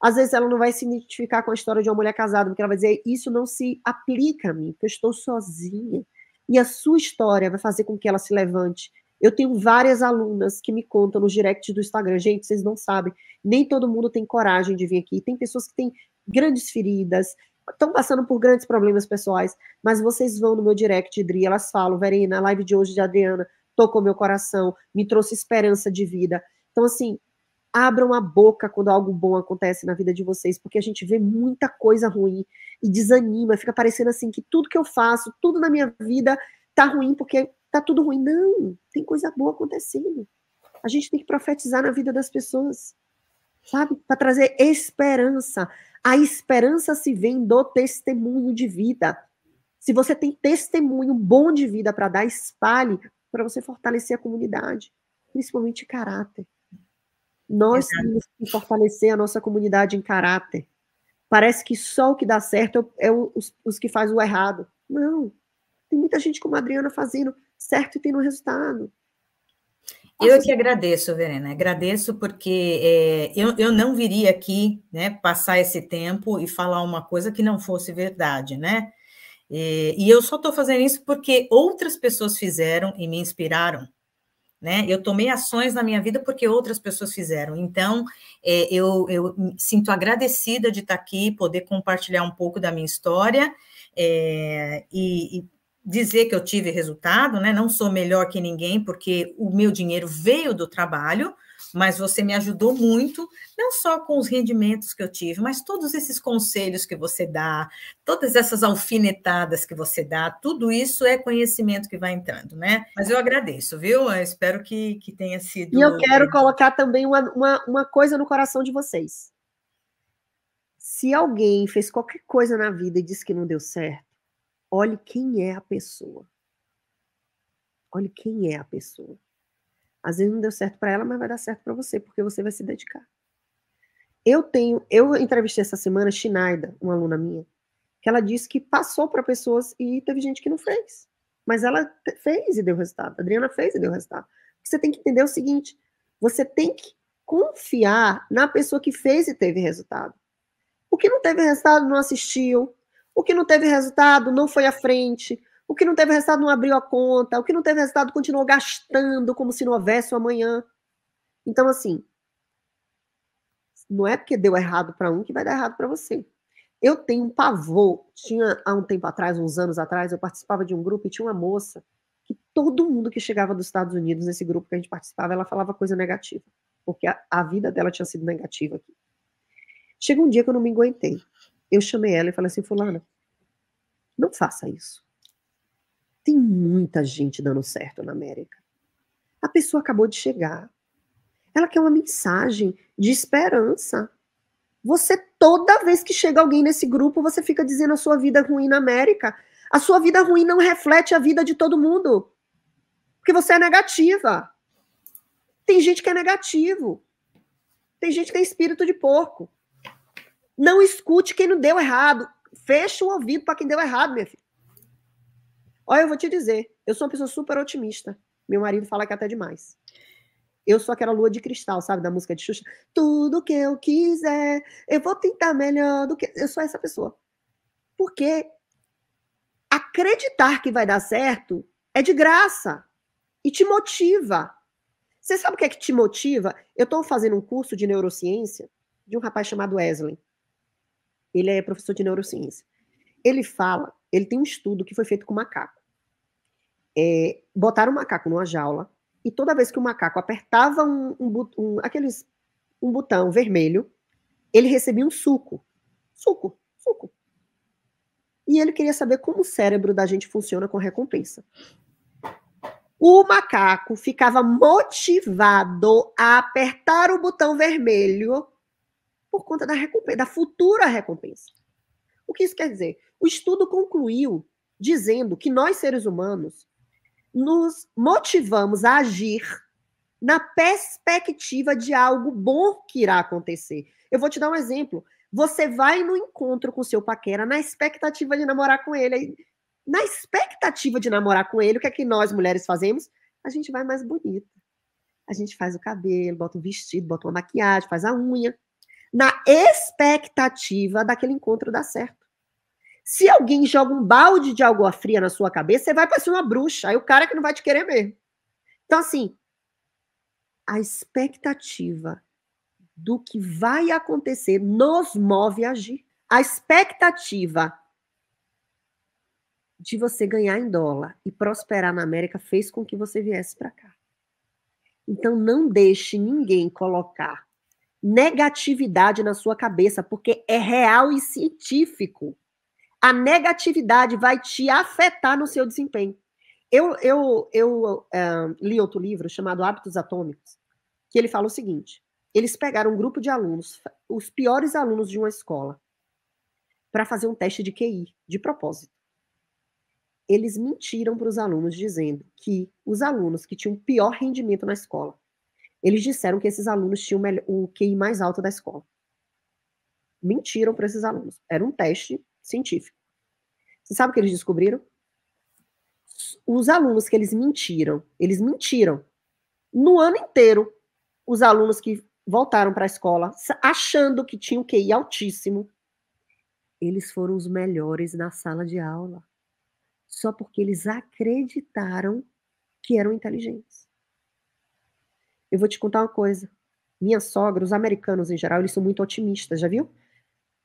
Às vezes ela não vai se identificar com a história de uma mulher casada, porque ela vai dizer: Isso não se aplica a mim, porque eu estou sozinha. E a sua história vai fazer com que ela se levante. Eu tenho várias alunas que me contam nos directs do Instagram. Gente, vocês não sabem. Nem todo mundo tem coragem de vir aqui. Tem pessoas que têm grandes feridas, estão passando por grandes problemas pessoais, mas vocês vão no meu direct, Idri, elas falam, Verena, a live de hoje de Adriana tocou meu coração, me trouxe esperança de vida. Então, assim, abram a boca quando algo bom acontece na vida de vocês, porque a gente vê muita coisa ruim e desanima, fica parecendo assim que tudo que eu faço, tudo na minha vida tá ruim porque tá tudo ruim. Não, tem coisa boa acontecendo. A gente tem que profetizar na vida das pessoas, sabe? Para trazer esperança. A esperança se vem do testemunho de vida. Se você tem testemunho bom de vida para dar, espalhe para você fortalecer a comunidade, principalmente em caráter. Nós é temos que fortalecer a nossa comunidade em caráter. Parece que só o que dá certo é os, os que faz o errado. Não. Tem muita gente como a Adriana fazendo certo e tendo resultado. Eu é que agradeço, Verena, agradeço porque é, eu, eu não viria aqui né, passar esse tempo e falar uma coisa que não fosse verdade, né? E, é, e eu só estou fazendo isso porque outras pessoas fizeram e me inspiraram, né? Eu tomei ações na minha vida porque outras pessoas fizeram. Então, é, eu, eu sinto agradecida de estar tá aqui, poder compartilhar um pouco da minha história é, e, e dizer que eu tive resultado, né? Não sou melhor que ninguém, porque o meu dinheiro veio do trabalho, mas você me ajudou muito, não só com os rendimentos que eu tive, mas todos esses conselhos que você dá, todas essas alfinetadas que você dá, tudo isso é conhecimento que vai entrando, né? Mas eu agradeço, viu? Eu espero que, que tenha sido. E eu quero colocar também uma, uma, uma coisa no coração de vocês. Se alguém fez qualquer coisa na vida e disse que não deu certo, Olhe quem é a pessoa. Olhe quem é a pessoa. Às vezes não deu certo para ela, mas vai dar certo para você, porque você vai se dedicar. Eu tenho, eu entrevistei essa semana Schneida, uma aluna minha, que ela disse que passou para pessoas e teve gente que não fez. Mas ela fez e deu resultado. A Adriana fez e deu resultado. Você tem que entender o seguinte: você tem que confiar na pessoa que fez e teve resultado. O que não teve resultado não assistiu, o que não teve resultado não foi à frente. O que não teve resultado não abriu a conta. O que não teve resultado continuou gastando como se não houvesse o um amanhã. Então, assim, não é porque deu errado para um que vai dar errado para você. Eu tenho um pavor. Tinha há um tempo atrás, uns anos atrás, eu participava de um grupo e tinha uma moça que todo mundo que chegava dos Estados Unidos nesse grupo que a gente participava, ela falava coisa negativa, porque a, a vida dela tinha sido negativa aqui. Chega um dia que eu não me aguentei eu chamei ela e falei assim, fulana, não faça isso. Tem muita gente dando certo na América. A pessoa acabou de chegar. Ela quer uma mensagem de esperança. Você, toda vez que chega alguém nesse grupo, você fica dizendo a sua vida ruim na América. A sua vida ruim não reflete a vida de todo mundo. Porque você é negativa. Tem gente que é negativo. Tem gente que tem espírito de porco. Não escute quem não deu errado. Fecha o ouvido para quem deu errado, minha filha. Olha, eu vou te dizer, eu sou uma pessoa super otimista. Meu marido fala que é até demais. Eu sou aquela lua de cristal, sabe, da música de Xuxa. Tudo que eu quiser, eu vou tentar melhor do que. Eu sou essa pessoa. Porque acreditar que vai dar certo é de graça e te motiva. Você sabe o que é que te motiva? Eu estou fazendo um curso de neurociência de um rapaz chamado Wesley ele é professor de neurociência. Ele fala, ele tem um estudo que foi feito com macaco. É, botaram o macaco numa jaula e toda vez que o macaco apertava um, um, um, aqueles, um botão vermelho, ele recebia um suco. Suco, suco. E ele queria saber como o cérebro da gente funciona com recompensa. O macaco ficava motivado a apertar o botão vermelho por conta da, recompensa, da futura recompensa. O que isso quer dizer? O estudo concluiu dizendo que nós, seres humanos, nos motivamos a agir na perspectiva de algo bom que irá acontecer. Eu vou te dar um exemplo. Você vai no encontro com seu paquera na expectativa de namorar com ele. Na expectativa de namorar com ele, o que é que nós mulheres fazemos? A gente vai mais bonita. A gente faz o cabelo, bota um vestido, bota uma maquiagem, faz a unha na expectativa daquele encontro dar certo. Se alguém joga um balde de água fria na sua cabeça, você vai parecer uma bruxa, aí o cara é que não vai te querer mesmo. Então, assim, a expectativa do que vai acontecer nos move a agir. A expectativa de você ganhar em dólar e prosperar na América fez com que você viesse para cá. Então, não deixe ninguém colocar negatividade na sua cabeça, porque é real e científico. A negatividade vai te afetar no seu desempenho. Eu, eu, eu uh, li outro livro chamado Hábitos Atômicos, que ele fala o seguinte: eles pegaram um grupo de alunos, os piores alunos de uma escola, para fazer um teste de QI, de propósito. Eles mentiram para os alunos, dizendo que os alunos que tinham pior rendimento na escola eles disseram que esses alunos tinham o QI mais alto da escola. Mentiram para esses alunos. Era um teste científico. Você sabe o que eles descobriram? Os alunos que eles mentiram, eles mentiram no ano inteiro. Os alunos que voltaram para a escola achando que tinham QI altíssimo, eles foram os melhores na sala de aula. Só porque eles acreditaram que eram inteligentes. Eu vou te contar uma coisa. Minha sogra, os americanos em geral, eles são muito otimistas, já viu?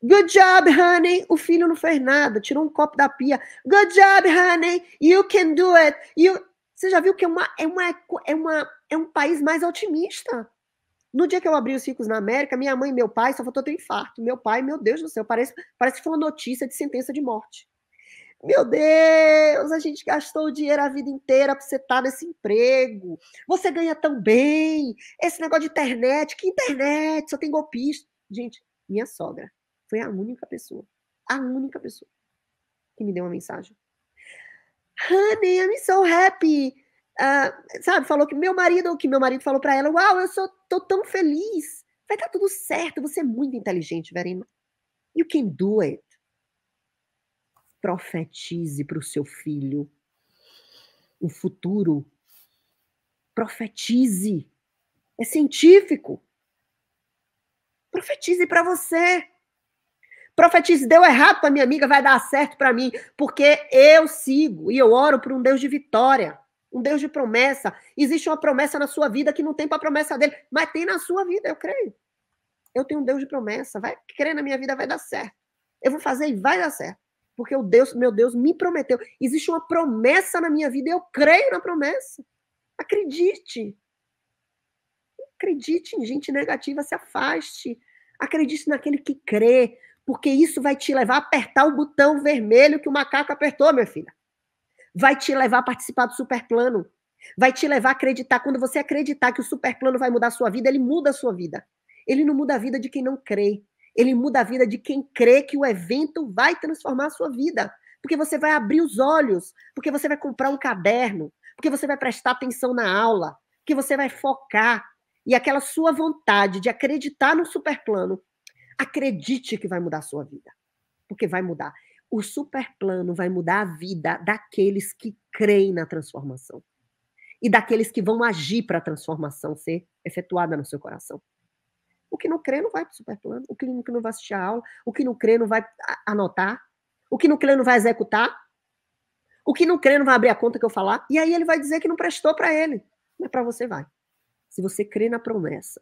Good job, honey. O filho não fez nada, tirou um copo da pia. Good job, honey. You can do it. You... Você já viu que é, uma, é, uma, é, uma, é um país mais otimista? No dia que eu abri os ricos na América, minha mãe e meu pai só faltou ter infarto. Meu pai, meu Deus do céu, parece, parece que foi uma notícia de sentença de morte. Meu Deus, a gente gastou o dinheiro a vida inteira para você estar tá nesse emprego. Você ganha tão bem. Esse negócio de internet, que internet? Só tem golpista. Gente, minha sogra foi a única pessoa, a única pessoa que me deu uma mensagem. Honey, I'm so happy. Uh, sabe, falou que meu marido, que meu marido falou para ela, uau, eu sou, tô tão feliz. Vai dar tudo certo, você é muito inteligente, Verena. You can do it profetize para o seu filho o futuro. Profetize. É científico. Profetize para você. Profetize, deu errado para minha amiga, vai dar certo para mim, porque eu sigo e eu oro por um Deus de vitória, um Deus de promessa. Existe uma promessa na sua vida que não tem para a promessa dele, mas tem na sua vida, eu creio. Eu tenho um Deus de promessa, vai crer na minha vida, vai dar certo. Eu vou fazer e vai dar certo porque o Deus, meu Deus, me prometeu. Existe uma promessa na minha vida, eu creio na promessa. Acredite. Acredite em gente negativa, se afaste. Acredite naquele que crê, porque isso vai te levar a apertar o botão vermelho que o macaco apertou, minha filha. Vai te levar a participar do superplano. Vai te levar a acreditar. Quando você acreditar que o superplano vai mudar a sua vida, ele muda a sua vida. Ele não muda a vida de quem não crê. Ele muda a vida de quem crê que o evento vai transformar a sua vida. Porque você vai abrir os olhos, porque você vai comprar um caderno, porque você vai prestar atenção na aula, que você vai focar. E aquela sua vontade de acreditar no superplano, acredite que vai mudar a sua vida. Porque vai mudar. O superplano vai mudar a vida daqueles que creem na transformação e daqueles que vão agir para a transformação ser efetuada no seu coração. O que não crê não vai para o superplano, o que não vai assistir a aula, o que não crê não vai anotar, o que não crê não vai executar, o que não crê não vai abrir a conta que eu falar, e aí ele vai dizer que não prestou para ele. Mas para você vai. Se você crê na promessa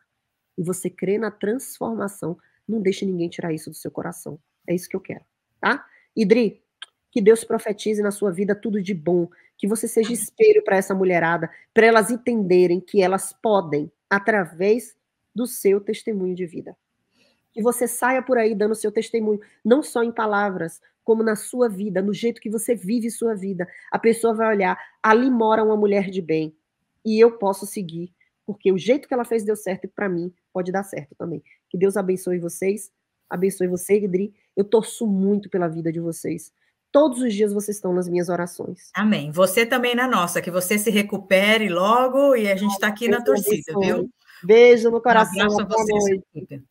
e você crê na transformação, não deixe ninguém tirar isso do seu coração. É isso que eu quero, tá? Idri, que Deus profetize na sua vida tudo de bom, que você seja espelho para essa mulherada, para elas entenderem que elas podem, através do seu testemunho de vida. Que você saia por aí dando seu testemunho, não só em palavras, como na sua vida, no jeito que você vive sua vida. A pessoa vai olhar, ali mora uma mulher de bem e eu posso seguir, porque o jeito que ela fez deu certo e para mim pode dar certo também. Que Deus abençoe vocês, abençoe você, Idri. Eu torço muito pela vida de vocês. Todos os dias vocês estão nas minhas orações. Amém. Você também na nossa, que você se recupere logo e a gente está aqui na torcida, viu? Beijo no coração. Um abraço a vocês. Boa noite.